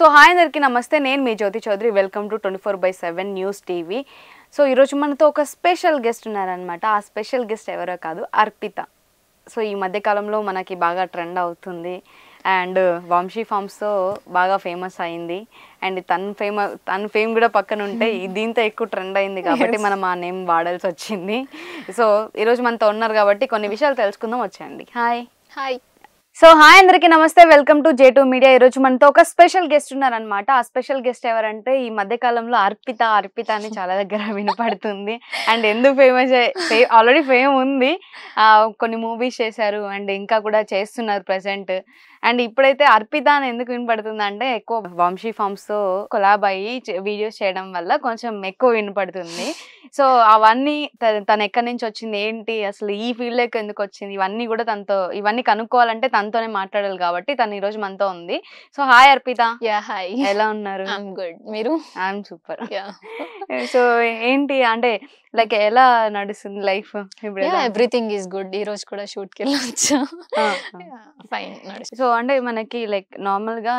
So hi అందరికీ నమస్తే నేను మీ Jyothi Chowdary welcome to twenty four by seven news TV so ఈరోజు మనతో ఒక స్పెషల్ గెస్ట్ ఉన్నారనమాట ఆ స్పెషల్ గెస్ట్ ఎవరో కాదు అర్పిత సో ఈ మధ్యకాలంలో మనకి బాగా ట్రెండ్ అవుతుంది అండ్ వంశీ ఫామ్స్తో బాగా ఫేమస్ అయింది అండ్ తన ఫేమ తన ఫేమ్ కూడా పక్కన ఉంటే దీంతో ఎక్కువ ట్రెండ్ అయింది కాబట్టి మనం ఆ నేమ్ వాడాల్సి వచ్చింది సో ఈరోజు మనతో ఉన్నారు కాబట్టి కొన్ని విషయాలు తెలుసుకుందాం వచ్చేయండి హాయ్ హాయ్ సో హాయ్ అందరికి నమస్తే welcome to J two media ఈ రోజు మనతో ఒక స్పెషల్ గెస్ట్ ఉన్నారనమాట ఆ స్పెషల్ గెస్ట్ ఎవరంటే ఈ మధ్య కాలంలో అర్పిత అర్పిత అని చాలా దగ్గర వినపడుతుంది అండ్ ఎందుకు ఫేమస్ ఆల్రెడీ ఫేమ్ ఉంది కొన్ని మూవీస్ చేశారు అండ్ ఇంకా కూడా చేస్తున్నారు ప్రజెంట్ అండ్ ఇప్పుడైతే అర్పిత అని ఎందుకు వినపడుతుంది అంటే ఎక్కువ వంశీ ఫామ్స్ తో కొలాబ్ అయ్యి వీడియోస్ చేయడం వల్ల కొంచెం ఎక్కువ వినపడుతుంది సో అవన్నీ తను ఎక్కడి నుంచి వచ్చింది ఏంటి అసలు ఈ ఫీల్డ్ లోకి ఎందుకు వచ్చింది ఇవన్నీ కూడా తనతో ఇవన్నీ కనుక్కోవాలంటే తనతోనే మాట్లాడాలి కాబట్టి తను ఈ రోజు మనతో ఉంది సో హాయ్ అర్పిత హాయ్ ఎలా ఉన్నారు గుడ్ మీరు సూపర్ సో ఏంటి అంటే లైక్ ఎలా నడుస్తుంది లైఫ్ ఇప్పుడు ఎవ్రీథింగ్ ఈస్ గుడ్ ఈ రోజు కూడా షూట్ కి వెళ్ళొచ్చు ఫైన్ సో అంటే మనకి లైక్ నార్మల్ గా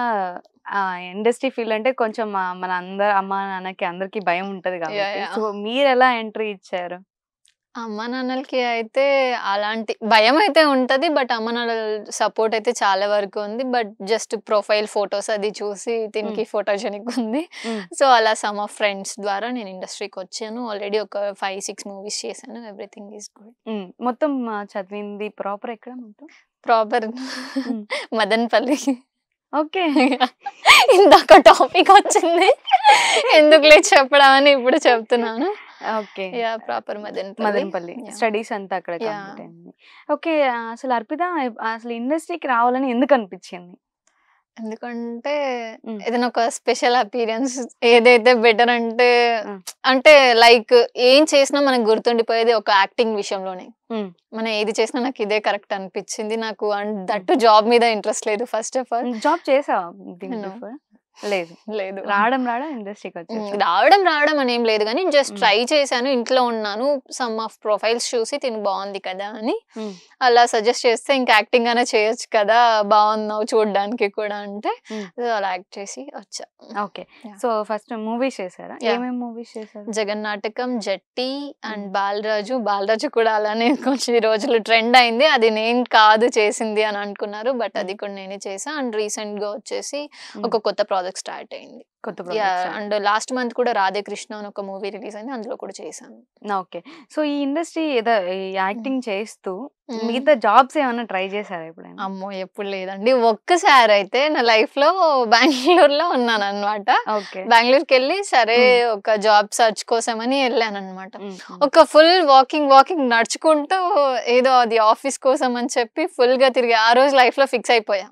ఇండస్ట్రీ ఫీల్డ్ అంటే కొంచెం మన అందరు అమ్మ నాన్నకి అందరికి భయం ఉంటది కాబట్టి సో మీరు ఎలా ఎంట్రీ ఇచ్చారు అమ్మ నాన్నలకి అయితే అలాంటి భయం అయితే ఉంటుంది బట్ అమ్మ నాన్నల సపోర్ట్ అయితే చాలా వరకు ఉంది. బట్ జస్ట్ ప్రొఫైల్ ఫోటోస్ అది చూసి తినికి దీనికి ఫోటోజెనిక్ ఉంది. సో అలా సమ్ ఆఫ్ ఫ్రెండ్స్ ద్వారా నేను ఇండస్ట్రీకి వచ్చాను. ఆల్రెడీ ఒక ఫైవ్ సిక్స్ మూవీస్ చేశాను. Everything is good. మొత్తం చదివింది ప్రాపర్ ఎక్కడ మొత్తం? ప్రాపర్ మదన్పల్లి. ఓకే. ఇందాక టాపిక్ వచ్చింది. ఎందుకులే చెప్పడం అని ఇప్పుడు చెప్తున్నాను. Okay ya proper Madanapalle Madanapalle studies అంతా అక్కడ ఓకే అసలు అర్పిత అసలు ఇండస్ట్రీకి రావాలని ఎందుకు అనిపించింది ఎందుకంటే ఏదైనా ఒక స్పెషల్ అపీరియన్స్ ఏదైతే బెటర్ అంటే అంటే లైక్ ఏం చేసినా మనకు గుర్తుండిపోయేది ఒక యాక్టింగ్ విషయంలోనే మనం ఏది చేసినా నాకు ఇదే కరెక్ట్ అనిపించింది నాకు అండ్ దట్టు జాబ్ మీద ఇంట్రెస్ట్ లేదు ఫస్ట్ ఆఫ్ ఆల్ జాబ్ చేసావా లేదు లేదు రావడం రావడం ఇండస్ట్రీకి రావడం రావడం అని ఏం లేదు కానీ జస్ట్ ట్రై చేశాను ఇంట్లో ఉన్నాను సమ్ ఆఫ్ ప్రొఫైల్స్ చూసి తిను బాగుంది కదా అని అలా సజెస్ట్ చేస్తే ఇంకా యాక్టింగ్ అనే చేయొచ్చు కదా బాగున్నావు చూడడానికి కూడా అంటే అలా యాక్ట్ చేసి వచ్చా ఓకే సో ఫస్ట్ మూవీస్ చేశారా ఏమేమి మూవీస్ చేశారు జగన్ నాటకం జట్టి అండ్ బాలరాజు బాలరాజు కూడా అలానే కొంచెం ఈ రోజులు ట్రెండ్ అయింది అది నేను కాదు చేసింది అని అనుకున్నారు బట్ అది కూడా నేనే చేసా అండ్ రీసెంట్ గా వచ్చేసి ఒక కొత్త ప్రాజెక్ట్ ప్రాజెక్ట్ స్టార్ట్ అయింది కొత్త అండ్ లాస్ట్ మంత్ కూడా రాధే కృష్ణ అని ఒక మూవీ రిలీజ్ అయింది అందులో కూడా చేశాను ఓకే సో ఈ ఇండస్ట్రీ ఏదో యాక్టింగ్ చేస్తూ hmm. మిగతా జాబ్స్ ఏమైనా ట్రై చేశారా ఎప్పుడైనా అమ్మో ఎప్పుడు లేదండి ఒక్కసారి అయితే నా లైఫ్ లో బెంగళూరు లో ఉన్నాను అనమాట బెంగళూరుకి వెళ్ళి సరే hmm. ఒక జాబ్ సర్చ్ కోసమని వెళ్ళాను అనమాట hmm. ఒక ఫుల్ వాకింగ్ వాకింగ్ నడుచుకుంటూ ఏదో అది ఆఫీస్ కోసం అని చెప్పి ఫుల్ గా తిరిగి ఆ రోజు లైఫ్ లో ఫిక్స్ అయిపోయా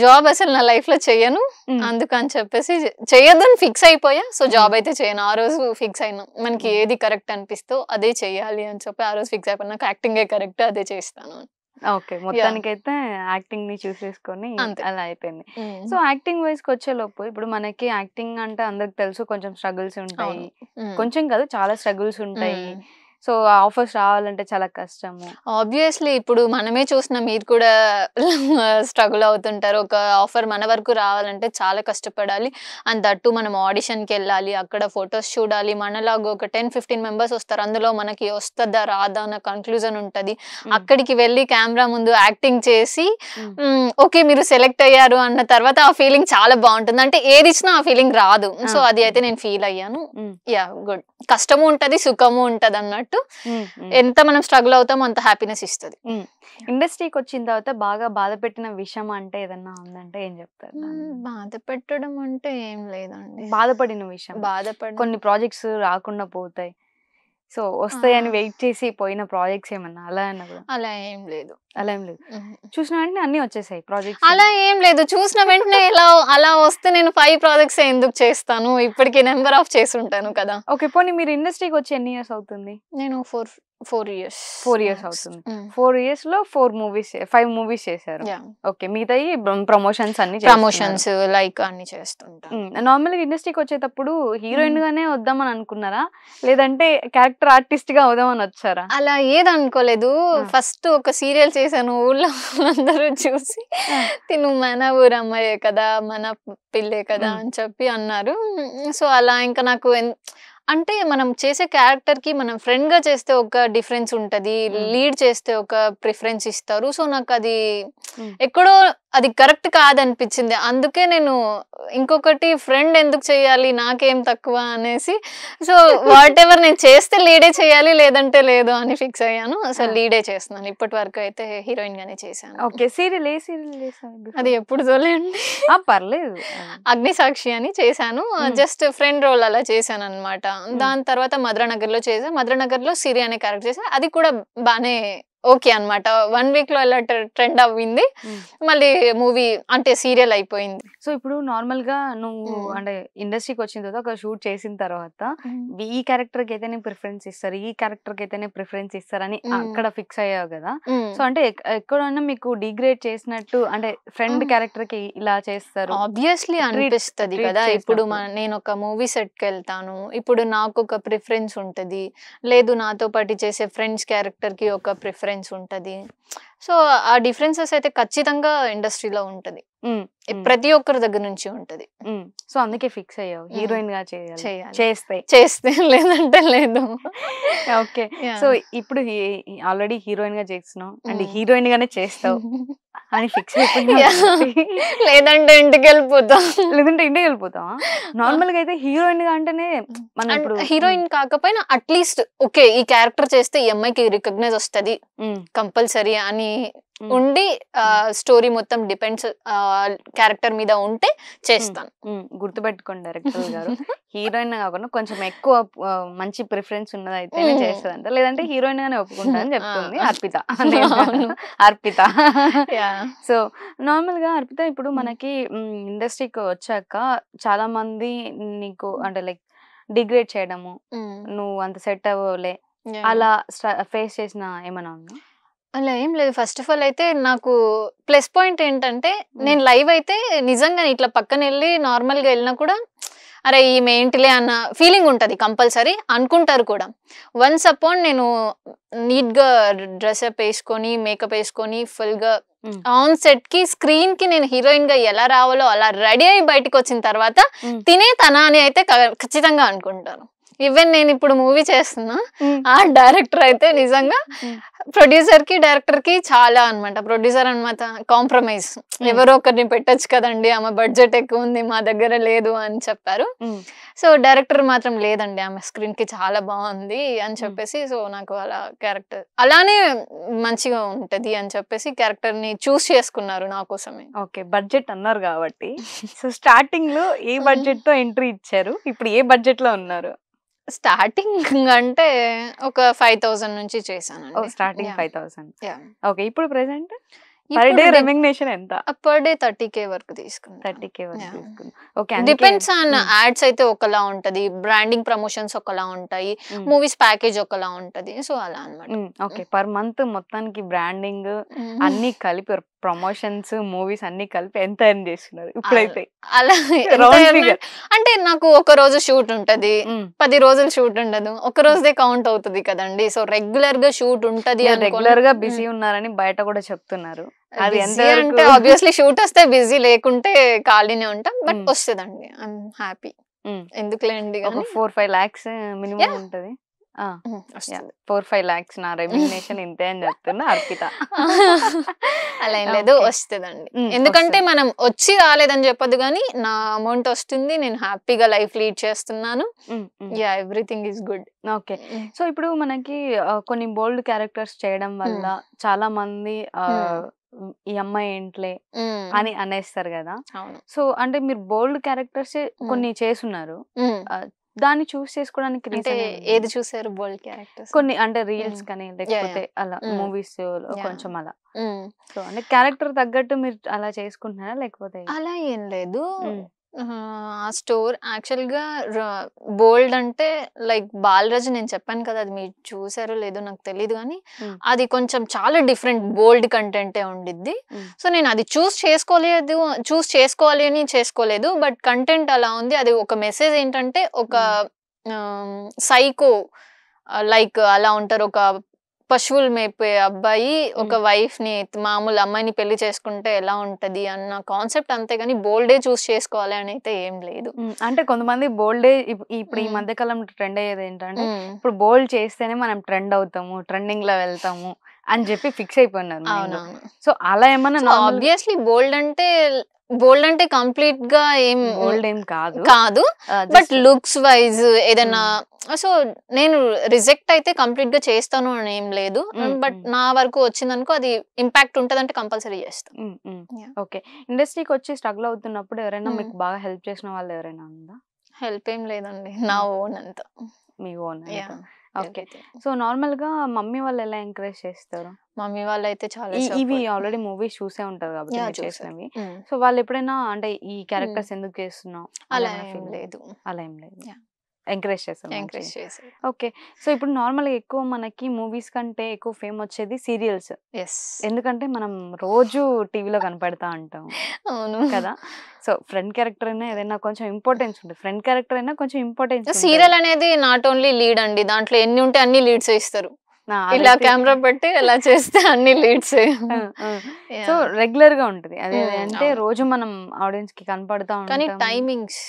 జాబ్ అసలు నా లైఫ్ లో చేయను అందుకని చెప్పేసి అని ఫిక్స్ అయిపోయా సో జాబ్ అయితే చేయను ఆ రోజు ఫిక్స్ అయినా మనకి ఏది కరెక్ట్ అనిపిస్తో అదే చేయాలి అని చెప్పి ఆ రోజు ఫిక్స్ అయిపోయినా నాకు యాక్టింగ్ కరెక్ట్ అదే చేస్తాను ఓకే మొత్తానికి అయితే యాక్టింగ్ ని చూసేసుకొని అలా అయిపోయింది సో యాక్టింగ్ వైజ్ కి వచ్చేలోపు ఇప్పుడు మనకి యాక్టింగ్ అంటే అందరికి తెలుసు కొంచెం స్ట్రగుల్స్ ఉంటాయి కొంచెం కాదు చాలా స్ట్రగుల్స్ ఉంటాయి సో ఆఫర్స్ రావాలంటే చాలా కష్టం ఆబ్వియస్లీ ఇప్పుడు మనమే చూసిన మీరు కూడా స్ట్రగుల్ అవుతుంటారు ఒక ఆఫర్ మన వరకు రావాలంటే చాలా కష్టపడాలి అండ్ దట్టు మనం ఆడిషన్కి వెళ్ళాలి అక్కడ ఫొటోస్ చూడాలి మనలాగా ఒక టెన్ ఫిఫ్టీన్ మెంబర్స్ వస్తారు అందులో మనకి వస్తుందా రాదా అన్న కన్క్లూజన్ ఉంటుంది అక్కడికి వెళ్ళి కెమెరా ముందు యాక్టింగ్ చేసి ఓకే మీరు సెలెక్ట్ అయ్యారు అన్న తర్వాత ఆ ఫీలింగ్ చాలా బాగుంటుంది అంటే ఏది ఇచ్చినా ఆ ఫీలింగ్ రాదు సో అది అయితే నేను ఫీల్ అయ్యాను యా గుడ్ కష్టము ఉంటుంది సుఖము ఉంటుంది అన్నట్టు అన్నట్టు ఎంత మనం స్ట్రగుల్ అవుతామో అంత హ్యాపీనెస్ ఇస్తుంది ఇండస్ట్రీకి వచ్చిన తర్వాత బాగా బాధ పెట్టిన విషయం అంటే ఏదన్నా ఉందంటే ఏం చెప్తారు బాధ పెట్టడం అంటే ఏం లేదండి బాధపడిన విషయం బాధపడి కొన్ని ప్రాజెక్ట్స్ రాకుండా పోతాయి సో వస్తాయని వెయిట్ చేసి పోయిన ప్రాజెక్ట్స్ ఏమన్నా అలా అన్నప్పుడు అలా ఏం లేదు అలా ఏం లేదు చూసిన వెంటనే అన్ని వచ్చేసాయి ప్రాజెక్ట్ అలా ఏం లేదు చూసిన వెంటనే ఇలా అలా వస్తే నేను ఫైవ్ ప్రాజెక్ట్స్ ఎందుకు చేస్తాను ఇప్పటికీ నెంబర్ ఆఫ్ చేసి ఉంటాను కదా ఓకే పోనీ మీరు ఇండస్ట్రీకి వచ్చి ఎన్ని ఇయర్స్ అవుతుంది నేను four four years four years అవుతుంది ఫోర్ ఇయర్స్ లో ఫోర్ మూవీస్ ఫైవ్ మూవీస్ చేశారు ఓకే మిగతా ప్రమోషన్స్ అన్ని ప్రమోషన్స్ లైక్ అన్ని చేస్తుంటా నార్మల్ ఇండస్ట్రీకి వచ్చేటప్పుడు హీరోయిన్ గానే వద్దామని అనుకున్నారా లేదంటే క్యారెక్టర్ ఆర్టిస్ట్ గా అవుదామని వచ్చారా అలా ఏదనుకోలేదు ఫస్ట్ ఒక సీరియల్ చేశాను ఊళ్ళో అందరూ చూసి తిను మన ఊరు అమ్మాయే కదా మన పిల్లే కదా అని చెప్పి అన్నారు సో అలా ఇంకా నాకు అంటే మనం చేసే క్యారెక్టర్ కి మనం ఫ్రెండ్ గా చేస్తే ఒక డిఫరెన్స్ ఉంటది లీడ్ చేస్తే ఒక ప్రిఫరెన్స్ ఇస్తారు సో నాకు అది ఎక్కడో అది కరెక్ట్ కాదనిపించింది అందుకే నేను ఇంకొకటి ఫ్రెండ్ ఎందుకు చేయాలి నాకేం తక్కువ అనేసి సో వాట్ ఎవర్ నేను చేస్తే లీడే చేయాలి లేదంటే లేదు అని ఫిక్స్ అయ్యాను సో లీడే చేస్తున్నాను ఇప్పటి వరకు అయితే హీరోయిన్ గానే చేశాను ఓకే సీరియల్ ఏ సీరియల్ అది ఎప్పుడు చూడలేండి పర్లేదు అగ్ని సాక్షి అని చేశాను జస్ట్ ఫ్రెండ్ రోల్ అలా చేశాను అనమాట దాని తర్వాత మధురనగర్ లో చేసా మధురనగర్ లో సిరి అనే క్యారెక్టర్ చేసా అది కూడా బాగానే ఓకే అనమాట వన్ వీక్ లో ఎలా ట్రెండ్ అవ్వింది మళ్ళీ మూవీ అంటే సీరియల్ అయిపోయింది సో ఇప్పుడు నార్మల్ గా నువ్వు అంటే ఇండస్ట్రీకి వచ్చిన తర్వాత ఒక షూట్ చేసిన తర్వాత ఈ క్యారెక్టర్ కి అయితేనే ప్రిఫరెన్స్ ఇస్తారు ఈ క్యారెక్టర్ కి అయితేనే ప్రిఫరెన్స్ ఇస్తారని అక్కడ ఫిక్స్ అయ్యావు కదా సో అంటే ఎక్కడన్నా మీకు డిగ్రేడ్ చేసినట్టు అంటే ఫ్రెండ్ క్యారెక్టర్ కి ఇలా చేస్తారు ఆబ్వియస్లీ అనిపిస్తుంది కదా ఇప్పుడు నేను ఒక మూవీ సెట్ కి వెళ్తాను ఇప్పుడు నాకు ఒక ప్రిఫరెన్స్ ఉంటది లేదు నాతో పాటు చేసే ఫ్రెండ్స్ క్యారెక్టర్ కి ఒక ప్రిఫరెన్స్ డిఫరెన్స్ ఉంటుంది సో ఆ డిఫరెన్సెస్ అయితే ఖచ్చితంగా ఇండస్ట్రీలో ఉంటుంది ప్రతి ఒక్కరి దగ్గర నుంచి ఉంటది సో అందుకే ఫిక్స్ అయ్యావు హీరోయిన్ గా చేస్తే చేస్తే లేదంటే లేదు ఓకే సో ఇప్పుడు ఆల్రెడీ హీరోయిన్ గా చేస్తున్నావు అండ్ హీరోయిన్ గానే చేస్తావు అని ఫిక్స్ లేదంటే ఇంటికి వెళ్ళిపోతాం లేదంటే ఇంటికి వెళ్ళిపోతాం నార్మల్ గా అయితే హీరోయిన్ గా అంటేనే మన హీరోయిన్ కాకపోయినా అట్లీస్ట్ ఓకే ఈ క్యారెక్టర్ చేస్తే ఈ అమ్మాయికి రికగ్నైజ్ వస్తుంది కంపల్సరీ అని ఉండి స్టోరీ మొత్తం డిపెండ్స్ క్యారెక్టర్ మీద ఉంటే చేస్తాను గుర్తుపెట్టుకోండి డైరెక్టర్ గారు హీరోయిన్ కాకుండా కొంచెం ఎక్కువ మంచి ప్రిఫరెన్స్ ఉన్నదైతే చేస్తుంది చేస్తుందంట లేదంటే హీరోయిన్ గానే ఒప్పుకుంటా అని చెప్తుంది అర్పిత అర్పిత సో నార్మల్ గా అర్పిత ఇప్పుడు మనకి ఇండస్ట్రీకి వచ్చాక చాలా మంది నీకు అంటే లైక్ డిగ్రేడ్ చేయడము నువ్వు అంత సెట్ అవ్వలే అలా ఫేస్ చేసిన ఏమైనా ఉందా అలా ఏం లేదు ఫస్ట్ ఆఫ్ ఆల్ అయితే నాకు ప్లస్ పాయింట్ ఏంటంటే నేను లైవ్ అయితే నిజంగా ఇట్లా పక్కన వెళ్ళి నార్మల్గా వెళ్ళినా కూడా అరే ఈమె ఏంటిలే అన్న ఫీలింగ్ ఉంటుంది కంపల్సరీ అనుకుంటారు కూడా వన్స్ అపాన్ నేను నీట్గా డ్రెస్అప్ వేసుకొని మేకప్ వేసుకొని ఫుల్గా ఆన్ సెట్ కి స్క్రీన్ కి నేను హీరోయిన్ గా ఎలా రావాలో అలా రెడీ అయి బయటకు వచ్చిన తర్వాత తినే తన అని అయితే ఖచ్చితంగా అనుకుంటాను ఈవెన్ నేను ఇప్పుడు మూవీ చేస్తున్నా ఆ డైరెక్టర్ అయితే నిజంగా ప్రొడ్యూసర్ కి డైరెక్టర్ కి చాలా అనమాట ప్రొడ్యూసర్ అనమాట కాంప్రమైజ్ ఎవరో ఒకరిని పెట్టచ్చు కదండి ఆమె బడ్జెట్ ఎక్కువ ఉంది మా దగ్గర లేదు అని చెప్పారు సో డైరెక్టర్ మాత్రం లేదండి ఆమె స్క్రీన్ కి చాలా బాగుంది అని చెప్పేసి సో నాకు అలా క్యారెక్టర్ అలానే మంచిగా ఉంటది అని చెప్పేసి క్యారెక్టర్ ని చూస్ చేసుకున్నారు నా కోసమే ఓకే బడ్జెట్ అన్నారు కాబట్టి సో స్టార్టింగ్ లో ఏ బడ్జెట్ తో ఎంట్రీ ఇచ్చారు ఇప్పుడు ఏ బడ్జెట్ లో ఉన్నారు స్టార్టింగ్ అంటే ఒక ఫైవ్ థౌసండ్ నుంచి చేశాను స్టార్టింగ్ ఫైవ్ థౌసండ్ ఓకే ఇప్పుడు ప్రెసెంట్ పర్ డే రెమ్యుగ్నేషన్ ఎంత పర్ డే థర్టీ కే వరకు తీసుకున్నాం థర్టీ కే వరకు ఓకే డిపెండ్స్ ఆన్ యాడ్స్ అయితే ఒకలా ఉంటది బ్రాండింగ్ ప్రమోషన్స్ ఒకలా ఉంటాయి మూవీస్ ప్యాకేజ్ ఒకలా ఉంటది సో అలా అనమాట ఓకే పర్ మంత్ మొత్తానికి బ్రాండింగ్ అన్ని కలిపి ప్రమోషన్స్ మూవీస్ అన్ని కలిపి ఎంత ఎర్న్ చేస్తున్నారు ఇప్పుడైతే అలా అంటే నాకు ఒక రోజు షూట్ ఉంటది పది రోజులు షూట్ ఉండదు ఒక రోజుదే కౌంట్ అవుతుంది కదండి సో రెగ్యులర్ గా షూట్ ఉంటది రెగ్యులర్ గా బిజీ ఉన్నారని బయట కూడా చెప్తున్నారు అది అంటే ఆబ్వియస్లీ షూట్ వస్తే బిజీ లేకుంటే ఖాళీనే ఉంటాం బట్ వస్తుందండి ఐఎమ్ హ్యాపీ ఎందుకులేండి ఒక ఫోర్ ఫైవ్ లాక్స్ మినిమం ఉంటది ఫోర్ ఫైవ్ లాక్స్ నా రెమ్యునేషన్ ఇంతే అని చెప్తున్నా అర్పిత అలా ఏం లేదు వస్తుందండి ఎందుకంటే మనం వచ్చి రాలేదని చెప్పదు కానీ నా అమౌంట్ వస్తుంది నేను హ్యాపీగా లైఫ్ లీడ్ చేస్తున్నాను ya everything is good okay so ఇప్పుడు మనకి కొన్ని బోల్డ్ క్యారెక్టర్స్ చేయడం వల్ల చాలా మంది ఈ అమ్మాయి ఏంట్లే అని అనేస్తారు కదా సో అంటే మీరు బోల్డ్ క్యారెక్టర్స్ కొన్ని చేసున్నారు దాన్ని చూస్ చేసుకోవడానికి ఏది చూసారు బోల్డ్ క్యారెక్టర్స్ కొన్ని అంటే రీల్స్ కానీ లేకపోతే అలా మూవీస్ కొంచెం అలా సో అంటే క్యారెక్టర్ తగ్గట్టు మీరు అలా చేసుకుంటున్నారా లేకపోతే అలా ఏం లేదు ఆ స్టోర్ యాక్చువల్‌గా గా బోల్డ్ అంటే లైక్ 'బాలరాజు' నేను చెప్పాను కదా! అది మీరు చూసారో లేదో నాకు తెలియదు కానీ అది కొంచెం చాలా డిఫరెంట్ బోల్డ్ కంటెంటే ఉండిద్ది. సో, నేను అది చూస్ చేసుకోలేదు చూస్ చేసుకోవాలి అని చేసుకోలేదు. బట్ కంటెంట్ అలా ఉంది. అది ఒక మెసేజ్ ఏంటంటే, ఒక సైకో లైక్ అలా ఉంటారు. ఒక పశువులు మేపే అబ్బాయి ఒక వైఫ్ ని మామూలు అమ్మాయిని పెళ్లి చేసుకుంటే ఎలా ఉంటది అన్న కాన్సెప్ట్ అంతే కానీ బోల్డే చూస్ చేసుకోవాలి అని అయితే ఏం లేదు అంటే కొంతమంది బోల్డే ఇప్పుడు ఈ మధ్య కాలం ట్రెండ్ అయ్యేది ఏంటంటే ఇప్పుడు బోల్డ్ చేస్తేనే మనం ట్రెండ్ అవుతాము ట్రెండింగ్ లో వెళ్తాము అని చెప్పి ఫిక్స్ అయిపోయినా సో అలా ఏమన్నా ఆబ్వియస్లీ బోల్డ్ అంటే బోల్డ్ అంటే కంప్లీట్ గా ఏం బోల్డ్ ఏం కాదు కాదు బట్ లుక్స్ వైజ్ ఏదైనా hmm. సో నేను రిజెక్ట్ అయితే కంప్లీట్ గా చేస్తాను అని ఏం లేదు hmm, బట్ hmm. నా వరకు వచ్చిందనుకో అది ఇంపాక్ట్ ఉంటుంది అంటే కంపల్సరీ చేస్తాను ఓకే ఇండస్ట్రీకి వచ్చి స్ట్రగుల్ అవుతున్నప్పుడు ఎవరైనా మీకు బాగా హెల్ప్ చేసిన వాళ్ళు ఎవరైనా ఉందా హెల్ప్ ఏం లేదండి నా ఓన్ అంతా మీ ఓన్ ఓకే సో నార్మల్ గా మమ్మీ వాళ్ళు ఎలా ఎంకరేజ్ చేస్తారు మమ్మీ వాళ్ళు అయితే చాలా ఇవి ఆల్రెడీ మూవీస్ చూసే ఉంటారు కాబట్టి చేసినవి సో వాళ్ళు ఎప్పుడైనా అంటే ఈ క్యారెక్టర్స్ ఎందుకు చేస్తున్నావు అలా ఏం లేదు అలా ఏం లేదు ఎంకరేజ్ చేశారు ఎంకరేజ్ చేశారు ఓకే సో ఇప్పుడు నార్మల్గా ఎక్కువ మనకి మూవీస్ కంటే ఎక్కువ ఫేమ్ వచ్చేది సీరియల్స్ ఎస్ ఎందుకంటే మనం రోజు టీవీలో కనపడతా ఉంటాం అవును కదా సో ఫ్రెండ్ క్యారెక్టర్ అయినా ఏదైనా కొంచెం ఇంపార్టెన్స్ ఉంటుంది ఫ్రెండ్ క్యారెక్టర్ అయినా కొంచెం ఇంపార్టెన్స్ సీరియల్ అనేది నాట్ ఓన్లీ లీడ్ అండి దాంట్లో ఎన్ని ఉంటే అన్ని లీడ్స్ ఇస్తారు ఇలా కెమెరా పెట్టి ఇలా చేస్తే అన్ని లీడ్స్ సో రెగ్యులర్ గా ఉంటది అదే mm, అంటే రోజు మనం ఆడియన్స్ కి కనపడతా కానీ టైమింగ్స్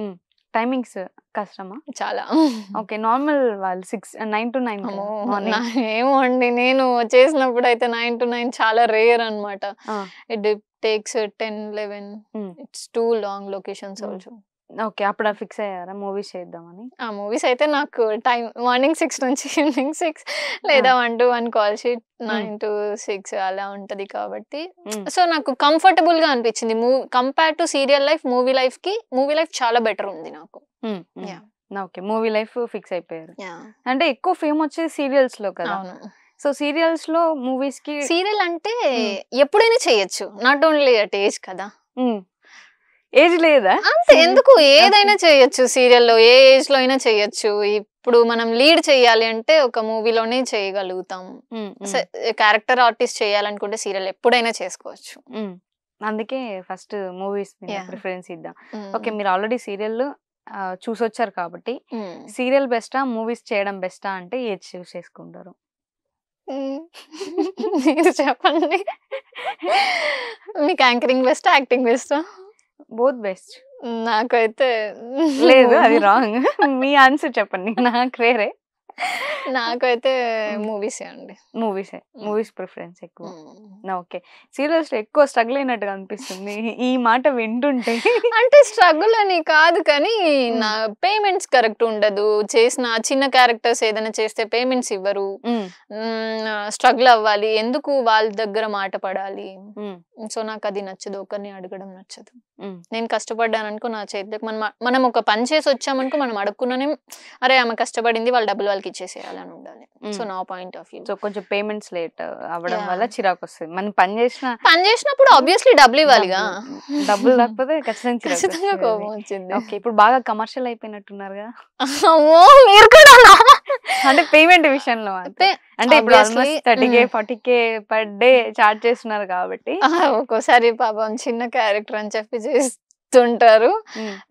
mm. టైమింగ్స్ కష్టమా చాలా ఓకే నార్మల్ వాళ్ళు సిక్స్ నైన్ టు నైన్ ఏమో అండి నేను చేసినప్పుడు అయితే నైన్ టు నైన్ చాలా రేర్ అనమాట it takes ten eleven it's too long locations also okay అప్పుడు ఫిక్స్ అయ్యారా మూవీస్ చేద్దామని ఆ మూవీస్ అయితే నాకు టైం మార్నింగ్ సిక్స్ నుంచి ఈవినింగ్ సిక్స్ లేదా one to one call sheet nine to six అలా ఉంటుంది కాబట్టి సో నాకు కంఫర్టబుల్ గా అనిపించింది movie compare to serial life movie life కి మూవీ లైఫ్ చాలా బెటర్ ఉంది నాకు ఓకే మూవీ లైఫ్ ఫిక్స్ అయిపోయారు అంటే ఎక్కువ ఫేమ్ వచ్చేది సీరియల్స్ లో కదా సో సీరియల్స్ లో మూవీస్ కి సీరియల్ అంటే ఎప్పుడైనా చేయొచ్చు నాట్ ఓన్లీ అట్ ఏజ్ కదా ఏజ్ లేదా అంతే hmm. ఎందుకు ఏదైనా చేయొచ్చు సీరియల్లో ఏ ఏజ్ లో అయినా చేయొచ్చు ఇప్పుడు మనం లీడ్ చేయాలి అంటే ఒక మూవీలోనే చేయగలుగుతాం hmm, hmm. క్యారెక్టర్ ఆర్టిస్ట్ చేయాలనుకుంటే సీరియల్ ఎప్పుడైనా చేసుకోవచ్చు అందుకే ఫస్ట్ మూవీస్ ప్రిఫరెన్స్ ఇద్దాం ఓకే మీరు ఆల్రెడీ సీరియల్ చూసొచ్చారు కాబట్టి సీరియల్ బెస్టా మూవీస్ చేయడం బెస్టా అంటే ఏజ్ చూస్ చేసుకుంటారు చెప్పండి మీకు యాంకరింగ్ బెస్టా యాక్టింగ్ బెస్టా బోత్ బెస్ట్ నాకైతే లేదు అది రాంగ్ మీ ఆన్సర్ చెప్పండి నాకు వేరే నాకైతే మూవీస్ అండి మూవీస్ మూవీస్ ప్రిఫరెన్స్ ఎక్కువ ఓకే సీరియల్స్ ఎక్కువ స్ట్రగుల్ అయినట్టుగా అనిపిస్తుంది ఈ మాట వింటుంటే అంటే స్ట్రగుల్ అని కాదు కానీ నా పేమెంట్స్ కరెక్ట్ ఉండదు చేసిన చిన్న క్యారెక్టర్స్ ఏదైనా చేస్తే పేమెంట్స్ ఇవ్వరు స్ట్రగుల్ అవ్వాలి ఎందుకు వాళ్ళ దగ్గర మాట పడాలి సో నాకు అది నచ్చదు ఒకరిని అడగడం నచ్చదు నేను కష్టపడ్డాను అనుకో నా చేతికి మనం మనం ఒక పని చేసి వచ్చామనుకో మనం అడుక్కున్నానే అరే ఆమె కష్టపడింది వాళ్ళ డబ్బులు వాళ్ళకి ఇచ్చేసేయాలని ఉండాలి సో నా పాయింట్ ఆఫ్ వ్యూ సో కొంచెం పేమెంట్స్ లేట్ అవ్వడం వల్ల చిరాకు వస్తుంది మనం పని చేసిన పని చేసినప్పుడు ఆబ్వియస్లీ డబ్బులు ఇవ్వాలిగా డబ్బులు లేకపోతే ఖచ్చితంగా ఖచ్చితంగా కోపం వచ్చింది ఓకే ఇప్పుడు బాగా కమర్షియల్ అయిపోయినట్టున్నారుగా మీరు కూడా అంటే పేమెంట్ విషయంలో అంటే ఇప్పుడు almost thirty K forty K per day charge చేస్తున్నారు కాబట్టి ఒక్కోసారి పాపం చిన్న క్యారెక్టర్ అని చెప్పి చెప్తుంటారు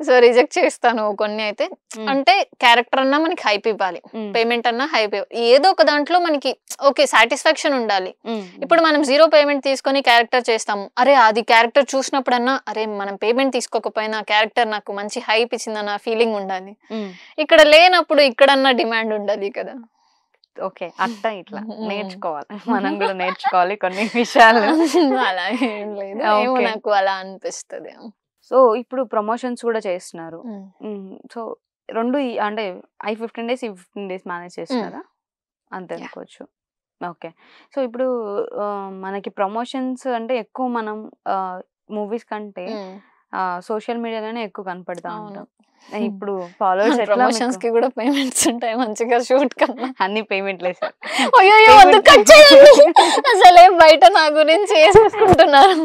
సో రిజెక్ట్ చేస్తాను కొన్ని అయితే అంటే క్యారెక్టర్ అన్నా మనకి హైప్ ఇవ్వాలి పేమెంట్ అన్నా హైప్ ఏదో ఒక దాంట్లో మనకి ఓకే సాటిస్ఫాక్షన్ ఉండాలి ఇప్పుడు మనం జీరో పేమెంట్ తీసుకొని క్యారెక్టర్ చేస్తాము అరే అది క్యారెక్టర్ చూసినప్పుడన్నా అరే మనం పేమెంట్ తీసుకోకపోయినా క్యారెక్టర్ నాకు మంచి హైప్ ఇచ్చిందన్న ఫీలింగ్ ఉండాలి ఇక్కడ లేనప్పుడు ఇక్కడన్నా డిమాండ్ ఉండాలి కదా ఓకే అట్ట ఇట్లా నేర్చుకోవాలి మనం కూడా నేర్చుకోవాలి కొన్ని విషయాలు అలా ఏం లేదు నాకు అలా అనిపిస్తుంది సో ఇప్పుడు ప్రమోషన్స్ కూడా చేస్తున్నారు సో రెండు అంటే ఐ ఫిఫ్టీన్ డేస్ ఈ ఫిఫ్టీన్ డేస్ మేనేజ్ చేస్తున్నారా అంతే అనుకోవచ్చు ఓకే సో ఇప్పుడు మనకి ప్రమోషన్స్ అంటే ఎక్కువ మనం మూవీస్ కంటే సోషల్ మీడియాలోనే ఎక్కువ కనపడతా ఉంటాం ఇప్పుడు ఫాలోవర్స్ ప్రమోషన్స్ కి కూడా పేమెంట్స్ ఉంటాయి మంచిగా షూట్ కన్నా అన్ని పేమెంట్లు వేసారు అయ్యో అసలే బయట నా గురించి వేసుకుంటున్నారు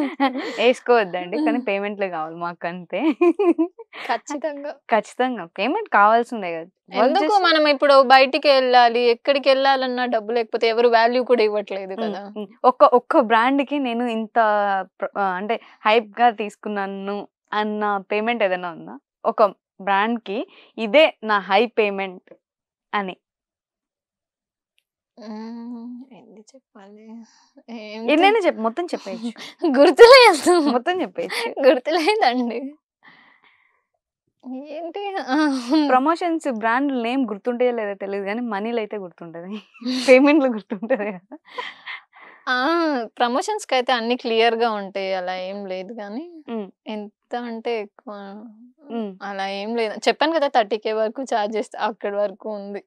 వేసుకోవద్దండి కానీ పేమెంట్లు కావాలి మాకు అంతే ఖచ్చితంగా ఖచ్చితంగా పేమెంట్ కావాల్సిందే కదా ఎందుకు మనం ఇప్పుడు బయటికి వెళ్ళాలి ఎక్కడికి వెళ్ళాలన్నా డబ్బు లేకపోతే ఎవరు వాల్యూ కూడా ఇవ్వట్లేదు కదా ఒక్క ఒక్క బ్రాండ్ కి నేను ఇంత అంటే హైప్ గా తీసుకున్నాను అన్న పేమెంట్ ఏదైనా ఉందా ఒక బ్రాండ్కి ఇదే నా హై పేమెంట్ అని చెప్పాలి ఏదైనా మొత్తం చెప్పేయచ్చు గుర్తులేదు మొత్తం చెప్పేయచ్చు గుర్తులేదండి ఏంటి ప్రమోషన్స్ బ్రాండ్ నేమ్ గుర్తుంటే లేదా తెలియదు కానీ మనీలు అయితే గుర్తుంటది పేమెంట్లు గుర్తుంటది కదా ప్రమోషన్స్కి అయితే అన్ని క్లియర్గా ఉంటాయి అలా ఏం లేదు కానీ అంటే ఎక్కువ అలా ఏం లేదు చెప్పాను కదా థర్టీ కే వరకు చార్జ్ చేస్తే అక్కడ వరకు ఉంది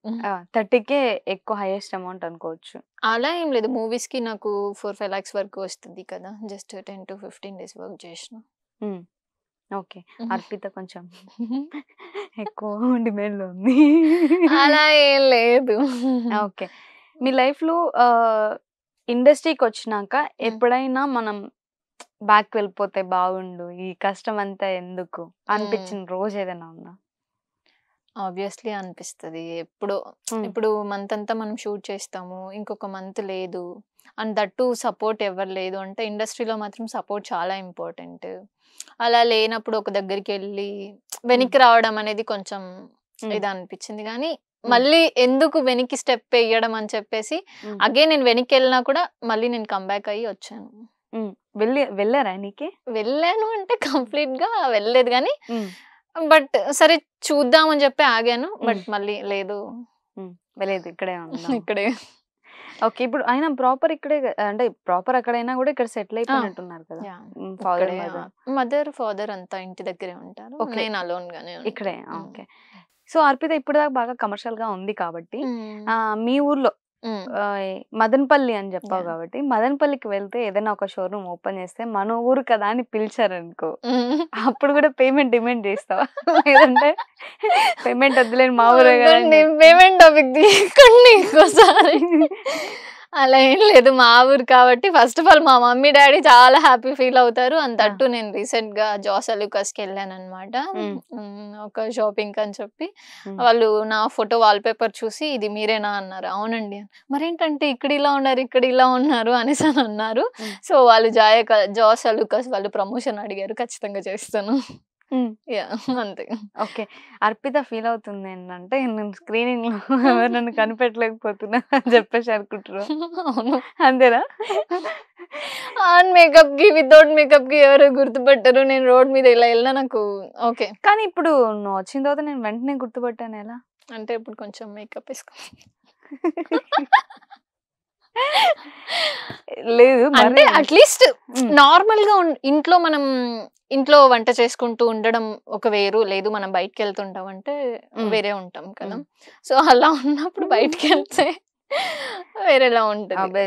థర్టీ కే ఎక్కువ హైయెస్ట్ అమౌంట్ అనుకోవచ్చు అలా ఏం లేదు మూవీస్ కి నాకు ఫోర్ ఫైవ్ లాక్స్ వరకు వస్తుంది కదా just ten to fifteen days work చేసిన ఓకే అర్పిత కొంచెం ఎక్కువ డిమాండ్ లో ఉంది అలా ఏం లేదు ఓకే మీ లైఫ్ లో ఇండస్ట్రీకి వచ్చినాక ఎప్పుడైనా మనం బ్యాక్ వెళ్ళిపోతే బాగుండు ఈ కష్టం అంతా ఎందుకు అనిపించిన రోజు ఏదైనా ఉందా ఆబ్వియస్లీ అనిపిస్తుంది ఎప్పుడు ఇప్పుడు మంత్ అంతా మనం షూట్ చేస్తాము ఇంకొక మంత్ లేదు అండ్ దట్టు సపోర్ట్ ఎవరు లేదు అంటే ఇండస్ట్రీలో మాత్రం సపోర్ట్ చాలా ఇంపార్టెంట్ అలా లేనప్పుడు ఒక దగ్గరికి వెళ్ళి వెనక్కి రావడం అనేది కొంచెం ఇది అనిపించింది కానీ మళ్ళీ ఎందుకు వెనక్కి స్టెప్ వేయడం అని చెప్పేసి అగే నేను వెనక్కి వెళ్ళినా కూడా మళ్ళీ నేను కంబ్యాక్ అయ్యి వచ్చాను వెళ్ళి వెళ్ళారా నీకే వెళ్ళాను అంటే కంప్లీట్ గా వెళ్ళలేదు కానీ బట్ సరే చూద్దాం అని చెప్పి ఆగాను బట్ మళ్ళీ లేదు వెళ్ళలేదు ఇక్కడే ఇక్కడే ఓకే ఇప్పుడు ఆయన ప్రాపర్ ఇక్కడే అంటే ప్రాపర్ అక్కడైనా కూడా ఇక్కడ సెటిల్ అయిపోయినట్టున్నారు కదా ఫాదర్ మదర్ ఫాదర్ అంతా ఇంటి దగ్గరే ఉంటారు నేను అలోన్ గానే ఇక్కడే ఓకే సో అర్పిత ఇప్పుడు దాకా బాగా కమర్షియల్ గా ఉంది కాబట్టి మీ ఊర్లో మదనపల్లి అని చెప్పావు కాబట్టి మదనపల్లికి వెళ్తే ఏదైనా ఒక షోరూమ్ ఓపెన్ చేస్తే మన ఊరు కదా అని పిలిచారనుకో అప్పుడు కూడా పేమెంట్ డిమాండ్ చేస్తావా లేదంటే పేమెంట్ వద్దులేని మా ఊరే కదా పేమెంట్ టాపిక్ తీసుకోండి ఇంకోసారి అలా ఏం లేదు మా ఊరు కాబట్టి ఫస్ట్ ఆఫ్ ఆల్ మా మమ్మీ డాడీ చాలా హ్యాపీ ఫీల్ అవుతారు అంతట్టు నేను రీసెంట్ గా జాసలుకస్కి వెళ్ళాను అనమాట ఒక షాపింగ్ అని చెప్పి వాళ్ళు నా ఫోటో వాల్ పేపర్ చూసి ఇది మీరేనా అన్నారు అవునండి మరేంటంటే ఇక్కడ ఇలా ఉన్నారు ఇక్కడ ఇలా ఉన్నారు అనేసి అని అన్నారు సో వాళ్ళు జాయ జాస్ అలుకస్ వాళ్ళు ప్రమోషన్ అడిగారు ఖచ్చితంగా చేస్తాను అంతే. ఓకే. అర్పిత ఫీల్ అవుతుంది ఏంటంటే, నేను స్క్రీనింగ్‌లో ఎవరు నన్ను కనిపెట్టలేకపోతున్నా అని చెప్పేసి అనుకుంటుర్రు. అంతేనా? ఆన్ మేకప్‌కి, వితౌట్ మేకప్‌కి ఎవరు గుర్తుపట్టరు. నేను రోడ్ మీద ఇలా వెళ్ళినా నాకు ఓకే. కానీ ఇప్పుడు నువ్వు వచ్చిన తర్వాత నేను వెంటనే గుర్తుపట్టాను ఎలా? అంటే ఇప్పుడు కొంచెం మేకప్ వేసుకో లేదు అంటే అట్లీస్ట్ నార్మల్ గా ఇంట్లో మనం ఇంట్లో వంట చేసుకుంటూ ఉండడం ఒక వేరు లేదు మనం బయటకు వెళ్తుంటాం అంటే వేరే ఉంటాం కదా సో అలా ఉన్నప్పుడు బయటకు వెళ్తే వేరేలా ఉంటుంది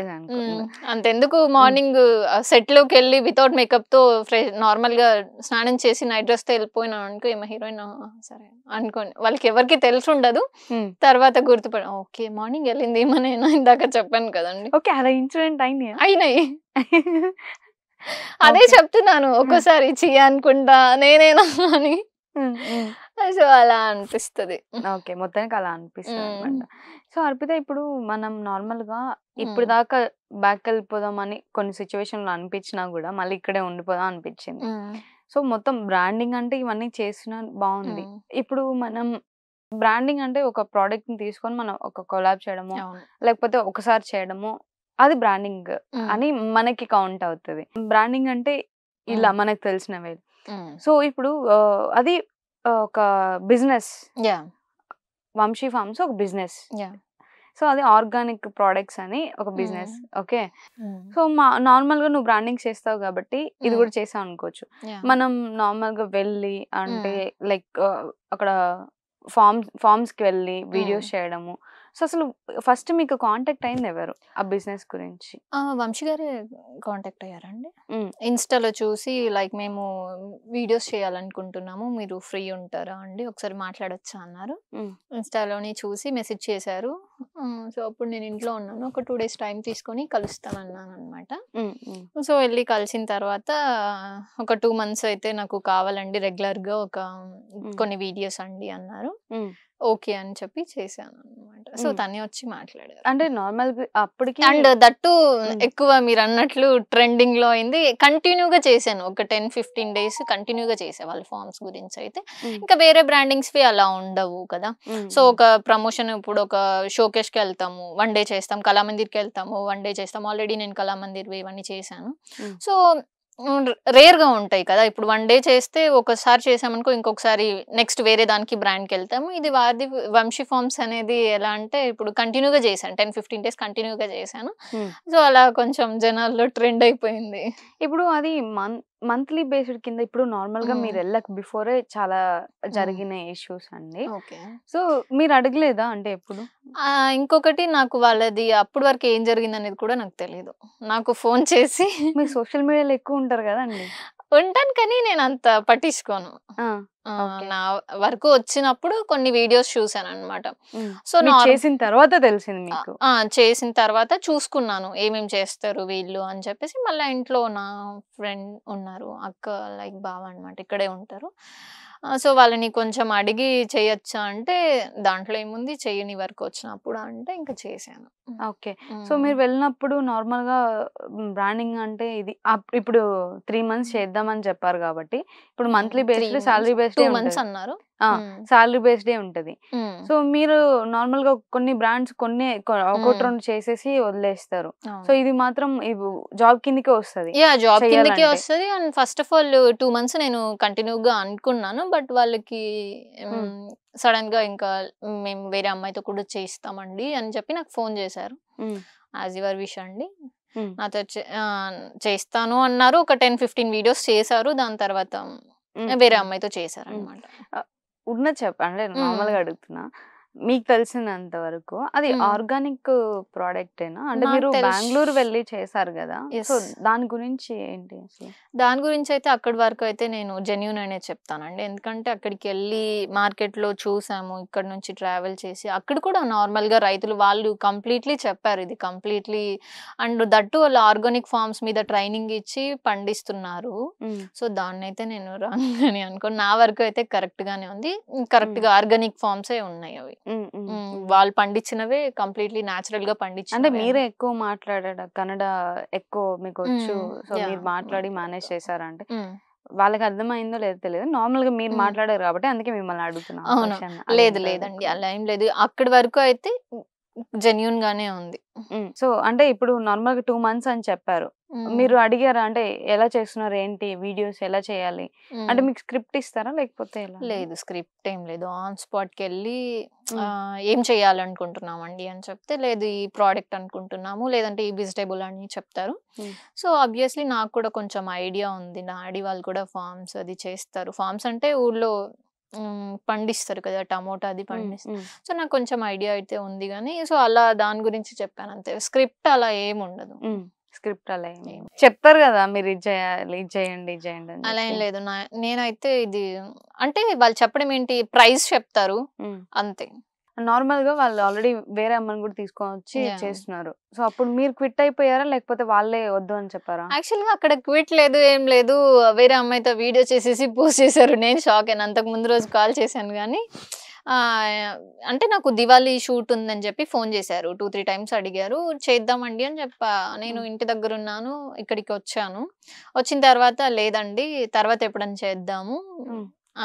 అంతెందుకు మార్నింగ్ సెట్ లోకి వెళ్ళి వితౌట్ మేకప్ తో ఫ్రెష్ నార్మల్ గా స్నానం చేసి నైట్ డ్రెస్ తో వెళ్ళిపోయినా అనుకో ఏమో హీరోయిన్ సరే అనుకోండి వాళ్ళకి ఎవరికి తెలిసి ఉండదు తర్వాత గుర్తుపడ ఓకే మార్నింగ్ వెళ్ళింది ఏమో నేను ఇందాక చెప్పాను కదండి ఓకే అలా ఇన్సిడెంట్ అయినాయి అయినాయి అదే చెప్తున్నాను ఒక్కోసారి చీ అనుకుంటా నేనేనా అని సో అలా అనిపిస్తుంది ఓకే మొత్తానికి అలా అనిపిస్తుంది అనమాట సో అర్పిత ఇప్పుడు మనం నార్మల్ గా ఇప్పుడు దాకా బ్యాక్ వెళ్ళిపోదాం అని కొన్ని లో అనిపించినా కూడా మళ్ళీ ఇక్కడే ఉండిపోదాం అనిపించింది సో మొత్తం బ్రాండింగ్ అంటే ఇవన్నీ చేసిన బాగుంది ఇప్పుడు మనం బ్రాండింగ్ అంటే ఒక ప్రోడక్ట్ ని తీసుకొని మనం ఒక కొలాబ్ చేయడము లేకపోతే ఒకసారి చేయడము అది బ్రాండింగ్ అని మనకి కౌంట్ అవుతుంది బ్రాండింగ్ అంటే ఇలా మనకు తెలిసినవే సో ఇప్పుడు అది ఒక బిజినెస్ యా వంశీ ఫార్మ్స్ ఒక బిజినెస్ సో అది ఆర్గానిక్ ప్రోడక్ట్స్ అని ఒక hmm. Business okay hmm. So మా నార్మల్ గా నువ్వు బ్రాండింగ్ చేస్తావు కాబట్టి ఇది hmm. కూడా చేసావు అనుకోవచ్చు మనం నార్మల్ గా వెళ్ళి అంటే లైక్ అక్కడ ఫార్మ్స్ ఫార్మ్స్ కి వెళ్ళి వీడియోస్ చేయడము సో అసలు ఫస్ట్ మీకు కాంటాక్ట్ అయింది ఎవరు ఆ బిజినెస్ గురించి వంశీ గారే కాంటాక్ట్ అయ్యారండి ఇన్స్టాలో చూసి లైక్ మేము వీడియోస్ చేయాలనుకుంటున్నాము మీరు ఫ్రీ ఉంటారా అండి ఒకసారి మాట్లాడొచ్చా అన్నారు ఇన్స్టాలోనే చూసి మెసేజ్ చేశారు సో అప్పుడు నేను ఇంట్లో ఉన్నాను ఒక టూ డేస్ టైం తీసుకొని కలుస్తానన్నాను అనమాట సో వెళ్ళి కలిసిన తర్వాత ఒక టూ మంత్స్ అయితే నాకు కావాలండి రెగ్యులర్గా ఒక కొన్ని వీడియోస్ అండి అన్నారు ఓకే అని చెప్పి చేశాను సో తనే వచ్చి మాట్లాడారు అంటే నార్మల్ అప్పటికి అండ్ దట్టు ఎక్కువ మీరు అన్నట్లు ట్రెండింగ్ లో అయింది కంటిన్యూగా చేశాను ఒక టెన్ ఫిఫ్టీన్ డేస్ కంటిన్యూగా చేసే వాళ్ళ ఫార్మ్స్ గురించి అయితే ఇంకా వేరే బ్రాండింగ్స్ వి అలా ఉండవు కదా సో ఒక ప్రమోషన్ ఇప్పుడు ఒక షోకేష్ కి వెళ్తాము వన్ డే చేస్తాం కళామందిర్కి వెళ్తాము వన్ డే చేస్తాం ఆల్రెడీ నేను కళామందిర్ ఇవన్నీ చేశాను సో రేర్గా ఉంటాయి కదా ఇప్పుడు వన్ డే చేస్తే ఒకసారి చేసామనుకో ఇంకొకసారి నెక్స్ట్ వేరే దానికి బ్రాండ్కి వెళ్తాము ఇది వారిది వంశీ ఫార్మ్స్ అనేది ఎలా అంటే ఇప్పుడు కంటిన్యూగా చేశాను టెన్ ఫిఫ్టీన్ డేస్ కంటిన్యూగా చేశాను సో అలా కొంచెం జనాల్లో ట్రెండ్ అయిపోయింది ఇప్పుడు అది మన్ మంత్లీ బేస్డ్ కింద ఇప్పుడు నార్మల్ గా మీరు వెళ్ళక బిఫోరే చాలా జరిగిన ఇష్యూస్ అండి సో మీరు అడగలేదా అంటే ఎప్పుడు ఇంకొకటి నాకు వాళ్ళది అప్పుడు వరకు ఏం జరిగింది అనేది కూడా నాకు తెలియదు నాకు ఫోన్ చేసి మీరు సోషల్ మీడియాలో ఎక్కువ ఉంటారు కదండి ఉంటాను కానీ నేను అంత పట్టించుకోను నా వరకు వచ్చినప్పుడు కొన్ని వీడియోస్ చూసాను అనమాట సో చేసిన తర్వాత తెలిసింది మీకు చేసిన తర్వాత చూసుకున్నాను ఏమేమి చేస్తారు వీళ్ళు అని చెప్పేసి మళ్ళీ ఇంట్లో నా ఫ్రెండ్ ఉన్నారు అక్క లైక్ బావ అనమాట ఇక్కడే ఉంటారు సో వాళ్ళని కొంచెం అడిగి చేయొచ్చా అంటే దాంట్లో ఏముంది చేయని వరకు వచ్చినప్పుడు అంటే ఇంకా చేశాను ఓకే సో మీరు వెళ్ళినప్పుడు నార్మల్గా బ్రాండింగ్ అంటే ఇది ఇప్పుడు త్రీ మంత్స్ చేద్దామని చెప్పారు కాబట్టి ఇప్పుడు monthly based salary based months అన్నారు సాలరీ బేస్డే ఉంటది సో మీరు నార్మల్ గా కొన్ని బ్రాండ్స్ కొన్ని ఒకటి రెండు చేసేసి వదిలేస్తారు సో ఇది మాత్రం జాబ్ కిందకే వస్తుంది జాబ్ కిందకే వస్తుంది and first of all two months నేను కంటిన్యూగా అనుకున్నాను బట్ వాళ్ళకి సడన్ గా ఇంకా మేము వేరే అమ్మాయితో కూడా చేయిస్తామండి అని చెప్పి నాకు ఫోన్ చేశారు యాజ్ యువర్ విష్ అండి నాతో చేస్తాను అన్నారు ఒక టెన్ ఫిఫ్టీన్ వీడియోస్ చేశారు దాని తర్వాత వేరే అమ్మాయితో చేశారు అనమాట ఉన్నది చెప్పండి నేను మామూలుగా అడుగుతున్నా మీకు తెలిసినంత వరకు అది ఆర్గానిక్ ప్రోడక్ట్ ఏనా అంటే మీరు బెంగళూరు వెళ్ళి చేశారు కదా సో దాని గురించి ఏంటి దాని గురించి అయితే అక్కడి వరకు అయితే నేను జెన్యున్ అనే చెప్తానండి ఎందుకంటే అక్కడికి వెళ్ళి మార్కెట్ లో చూసాము ఇక్కడ నుంచి ట్రావెల్ చేసి అక్కడ కూడా నార్మల్ గా రైతులు వాళ్ళు కంప్లీట్లీ చెప్పారు ఇది కంప్లీట్లీ అండ్ దట్టు వాళ్ళు ఆర్గానిక్ ఫార్మ్స్ మీద ట్రైనింగ్ ఇచ్చి పండిస్తున్నారు సో దాన్ని అయితే నేను రాంగ్ అని అనుకో నా వరకు అయితే కరెక్ట్ గానే ఉంది కరెక్ట్ గా ఆర్గానిక్ ఫార్మ్స్ ఉన్నాయి అవి వాళ్ళు పండించినవే కంప్లీట్లీ నాచురల్ గా పండించి అంటే మీరే ఎక్కువ మాట్లాడారు కన్నడ ఎక్కువ మీకు వచ్చు సో మీరు మాట్లాడి మేనేజ్ చేశారంటే వాళ్ళకి అర్థమైందో లేదో తెలియదు నార్మల్ గా మీరు మాట్లాడారు కాబట్టి అందుకే మిమ్మల్ని అడుగుతున్నాను లేదు లేదండి అలా ఏం లేదు అక్కడి వరకు అయితే జెన్యున్ గానే ఉంది సో అంటే ఇప్పుడు నార్మల్ గా టూ మంత్స్ అని చెప్పారు మీరు అడిగారా అంటే ఎలా చేస్తున్నారు ఏంటి వీడియోస్ ఎలా చేయాలి అంటే మీకు స్క్రిప్ట్ ఇస్తారా లేకపోతే లేదు స్క్రిప్ట్ ఏం లేదు ఆన్ స్పాట్ కి వెళ్ళి ఏం చేయాలనుకుంటున్నాం అండి అని చెప్తే లేదు ఈ ప్రోడక్ట్ అనుకుంటున్నాము లేదంటే ఈ వెజిటేబుల్ అని చెప్తారు సో ఆబ్వియస్లీ నాకు కూడా కొంచెం ఐడియా ఉంది నా ఆడి వాళ్ళు కూడా ఫార్మ్స్ అది చేస్తారు ఫార్మ్స్ అంటే ఊళ్ళో పండిస్తారు కదా టమోటా అది పండిస్తారు సో నాకు కొంచెం ఐడియా అయితే ఉంది కానీ సో అలా దాని గురించి చెప్పాను అంతే స్క్రిప్ట్ అలా ఉండదు స్క్రిప్ట్ అలా చెప్తారు కదా మీరు ఇది చేయాలి ఇది చేయండి ఇది చేయండి అలా ఏం లేదు నేనైతే ఇది అంటే వాళ్ళు చెప్పడం ఏంటి ప్రైస్ చెప్తారు అంతే నార్మల్ గా వాళ్ళు ఆల్రెడీ వేరే అమ్మని కూడా తీసుకొని వచ్చి చేస్తున్నారు సో అప్పుడు మీరు క్విట్ అయిపోయారా లేకపోతే వాళ్ళే వద్దు అని చెప్పారా యాక్చువల్ గా అక్కడ క్విట్ లేదు ఏం లేదు వేరే అమ్మాయితో వీడియో చేసేసి పోస్ట్ చేశారు నేను షాక్ అయినా అంతకు ముందు రోజు కాల్ చేశాను కానీ అంటే నాకు దివాళీ షూట్ ఉందని చెప్పి ఫోన్ చేశారు టూ త్రీ టైమ్స్ అడిగారు చేద్దామండి అని చెప్పా నేను ఇంటి దగ్గర ఉన్నాను ఇక్కడికి వచ్చాను వచ్చిన తర్వాత లేదండి తర్వాత ఎప్పుడని చేద్దాము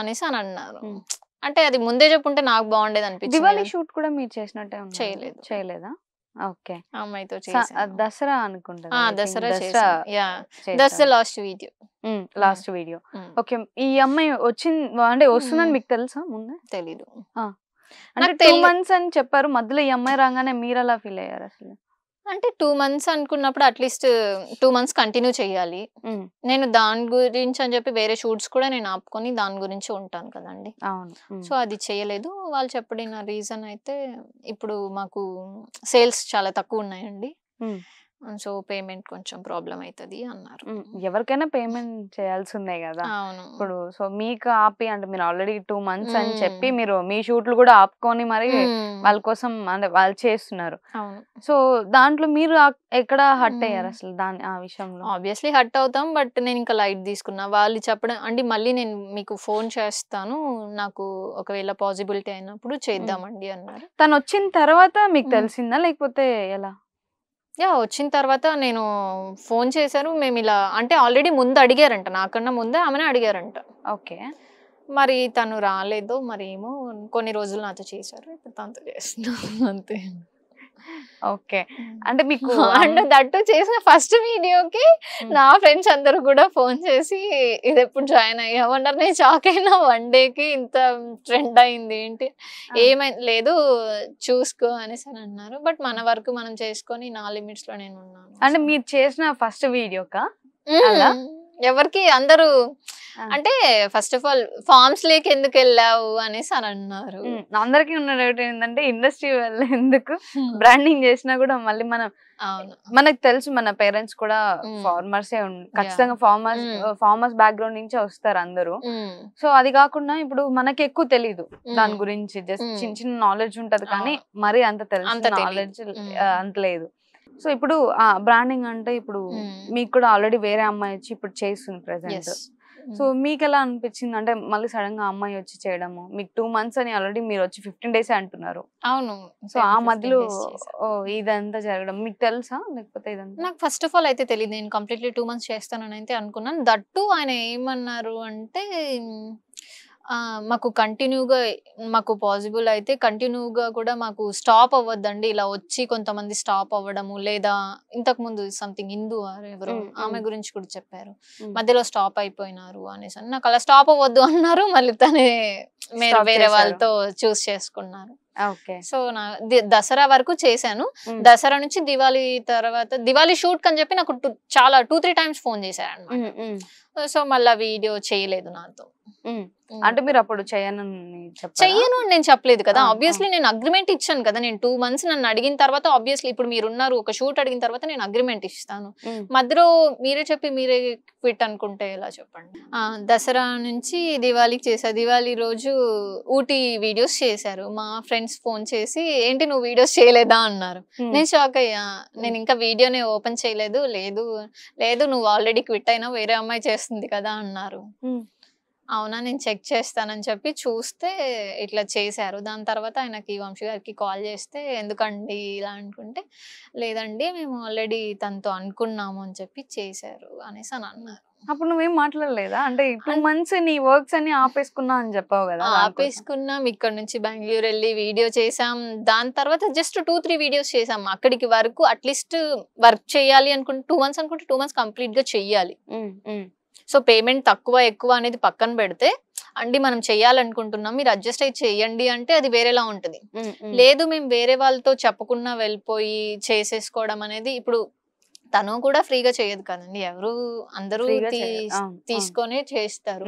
అనేసి అని అన్నారు అంటే అది ముందే చెప్పుంటే నాకు బాగుండేది అనిపించింది దివాళీ షూట్ కూడా మీరు చేసినట్టే చేయలేదు చేయలేదా ఓకే అమ్మాయితో దసరా అనుకుంటా Dasara ya last video last video okay ఈ అమ్మాయి వచ్చింది అంటే వస్తుందని మీకు తెలుసా ముందే తెలీదు అంటే టూ మంత్స్ అని చెప్పారు మధ్యలో ఈ అమ్మాయి రాగానే మీరు అలా ఫీల్ అయ్యారు అసలు అంటే టూ మంత్స్ అనుకున్నప్పుడు అట్లీస్ట్ టూ మంత్స్ కంటిన్యూ చేయాలి నేను దాని గురించి అని చెప్పి వేరే షూట్స్ కూడా నేను ఆపుకొని దాని గురించి ఉంటాను కదండి సో అది చేయలేదు వాళ్ళు చెప్పిన రీజన్ అయితే ఇప్పుడు మాకు సేల్స్ చాలా తక్కువ ఉన్నాయండి సో పేమెంట్ కొంచెం ప్రాబ్లం అవుతుంది అన్నారు ఎవరికైనా పేమెంట్ చేయాల్సి ఉన్నాయి కదా ఇప్పుడు సో మీకు ఆపి అంటే మీరు ఆల్రెడీ టూ మంత్స్ అని చెప్పి మీరు మీ షూట్లు కూడా ఆపుకొని మరి వాళ్ళ కోసం అంటే వాళ్ళు చేస్తున్నారు సో దాంట్లో మీరు ఎక్కడ హట్ అయ్యారు అసలు దాని ఆ విషయంలో ఆబ్వియస్లీ హట్ అవుతాం బట్ నేను ఇంకా లైట్ తీసుకున్నా వాళ్ళు చెప్పడం అంటే మళ్ళీ నేను మీకు ఫోన్ చేస్తాను నాకు ఒకవేళ పాసిబిలిటీ అయినప్పుడు చేద్దామండి అన్నారు తను వచ్చిన తర్వాత మీకు తెలిసిందా లేకపోతే ఎలా యా వచ్చిన తర్వాత నేను ఫోన్ చేశాను మేము ఇలా అంటే ఆల్రెడీ ముందు అడిగారంట నాకన్నా ముందే ఆమె అడిగారంట ఓకే మరి తను రాలేదు మరి ఏమో కొన్ని రోజులు నాతో చేశారు ఇప్పుడు తనతో చేస్తున్నాను అంతే ఓకే అంటే మీకు అండ్ దట్టు చేసిన ఫస్ట్ వీడియోకి నా ఫ్రెండ్స్ అందరూ కూడా ఫోన్ చేసి ఇది ఎప్పుడు జాయిన్ అయ్యామన్నారు నేను షాక్ అయినా వన్ డేకి ఇంత ట్రెండ్ అయింది ఏంటి ఏమైంది లేదు చూసుకో అనేసి అని అన్నారు బట్ మన వరకు మనం చేసుకొని నా లిమిట్స్ లో నేను ఉన్నాను అంటే మీరు చేసిన ఫస్ట్ వీడియోకా ఎవరికి అందరూ అంటే ఫస్ట్ ఆఫ్ ఆల్ ఫార్మ్స్ లేక ఎందుకు వెళ్ళావు అనేసి అని అన్నారు అందరికి ఉన్న డౌట్ ఏంటంటే ఇండస్ట్రీ వల్ల ఎందుకు బ్రాండింగ్ చేసినా కూడా మళ్ళీ మనం మనకు తెలుసు మన పేరెంట్స్ కూడా ఫార్మర్స్ ఖచ్చితంగా ఫార్మర్స్ ఫార్మర్స్ బ్యాక్గ్రౌండ్ నుంచే వస్తారు అందరూ సో అది కాకుండా ఇప్పుడు మనకి ఎక్కువ తెలియదు దాని గురించి జస్ట్ చిన్న చిన్న నాలెడ్జ్ ఉంటది కానీ మరి అంత తెలుసు నాలెడ్జ్ అంత లేదు సో ఇప్పుడు బ్రాండింగ్ అంటే ఇప్పుడు మీకు కూడా ఆల్రెడీ వేరే అమ్మాయి వచ్చి ఇప్పుడు చేస్తుంది ప్రెసెంట్ సో మీకు ఎలా అనిపించింది అంటే మళ్ళీ సడన్ గా అమ్మాయి వచ్చి చేయడము మీకు టూ మంత్స్ అని ఆల్రెడీ మీరు వచ్చి ఫిఫ్టీన్ డేస్ అంటున్నారు అవును సో ఆ మధ్యలో ఇదంతా జరగడం మీకు తెలుసా లేకపోతే ఇదంతా నాకు ఫస్ట్ ఆఫ్ ఆల్ అయితే తెలియదు నేను కంప్లీట్లీ టూ మంత్స్ చేస్తానని అయితే అనుకున్నాను దట్టు ఆయన ఏమన్నారు అంటే మాకు కంటిన్యూగా మాకు పాసిబుల్ అయితే కంటిన్యూగా కూడా మాకు స్టాప్ అవ్వద్దండి ఇలా వచ్చి కొంతమంది స్టాప్ అవ్వడము లేదా ఇంతకు ముందు సంథింగ్ హిందూ ఎవరు ఆమె గురించి కూడా చెప్పారు మధ్యలో స్టాప్ అయిపోయినారు అనేసి నాకు అలా స్టాప్ అవ్వద్దు అన్నారు మళ్ళీ తనే వేరే వాళ్ళతో చూస్ చేసుకున్నారు సో నా దసరా వరకు చేశాను దసరా నుంచి దివాళీ తర్వాత దివాళీ షూట్ అని చెప్పి నాకు చాలా టూ త్రీ టైమ్స్ ఫోన్ చేశాను సో మళ్ళీ వీడియో చేయలేదు నాతో అంటే మీరు అప్పుడు చేయను చెయ్యను నేను చెప్పలేదు కదా ఆబ్వియస్లీ నేను అగ్రిమెంట్ ఇచ్చాను కదా నేను టూ మంత్స్ నన్ను అడిగిన తర్వాత ఆబ్వియస్లీ ఇప్పుడు మీరు ఉన్నారు ఒక షూట్ అడిగిన తర్వాత నేను అగ్రిమెంట్ ఇస్తాను మధ్యలో మీరే చెప్పి మీరే క్విట్ అనుకుంటే ఎలా చెప్పండి దసరా నుంచి దివాళీకి చేసా దివాళీ రోజు ఊటీ వీడియోస్ చేశారు మా ఫ్రెండ్స్ ఫ్రెండ్స్ ఫోన్ చేసి ఏంటి నువ్వు వీడియోస్ చేయలేదా అన్నారు hmm. నేను షాక్ అయ్యా నేను ఇంకా వీడియోని ఓపెన్ చేయలేదు లేదు లేదు నువ్వు ఆల్రెడీ క్విట్ అయినా వేరే అమ్మాయి చేస్తుంది కదా అన్నారు hmm. అవునా నేను చెక్ చేస్తానని చెప్పి చూస్తే ఇట్లా చేశారు దాని తర్వాత ఆయనకి వంశీ గారికి కాల్ చేస్తే ఎందుకండి ఇలా అనుకుంటే లేదండి మేము ఆల్రెడీ తనతో అనుకున్నాము అని చెప్పి చేశారు అనేసి అని అన్నారు అప్పుడు నువ్వేం మాట్లాడలేదా అంటే టూ మంత్స్ నీ వర్క్స్ అన్ని ఆపేసుకున్నా అని చెప్పావు కదా ఆపేసుకున్నాం ఇక్కడ నుంచి బెంగళూరు వెళ్ళి వీడియో చేసాం దాని తర్వాత జస్ట్ టూ త్రీ వీడియోస్ చేసాం అక్కడికి వరకు అట్లీస్ట్ వర్క్ చేయాలి అనుకుంటే టూ మంత్స్ అనుకుంటే టూ మంత్స్ కంప్లీట్ గా చెయ్యాలి సో పేమెంట్ తక్కువ ఎక్కువ అనేది పక్కన పెడితే అండి మనం చేయాలనుకుంటున్నాం మీరు అడ్జస్ట్ అయి చేయండి అంటే అది వేరేలా ఉంటుంది లేదు మేము వేరే వాళ్ళతో చెప్పకుండా వెళ్ళిపోయి చేసేసుకోవడం అనేది ఇప్పుడు తను కూడా ఫ్రీగా చేయదు కదండి ఎవరు అందరూ తీసుకొని చేస్తారు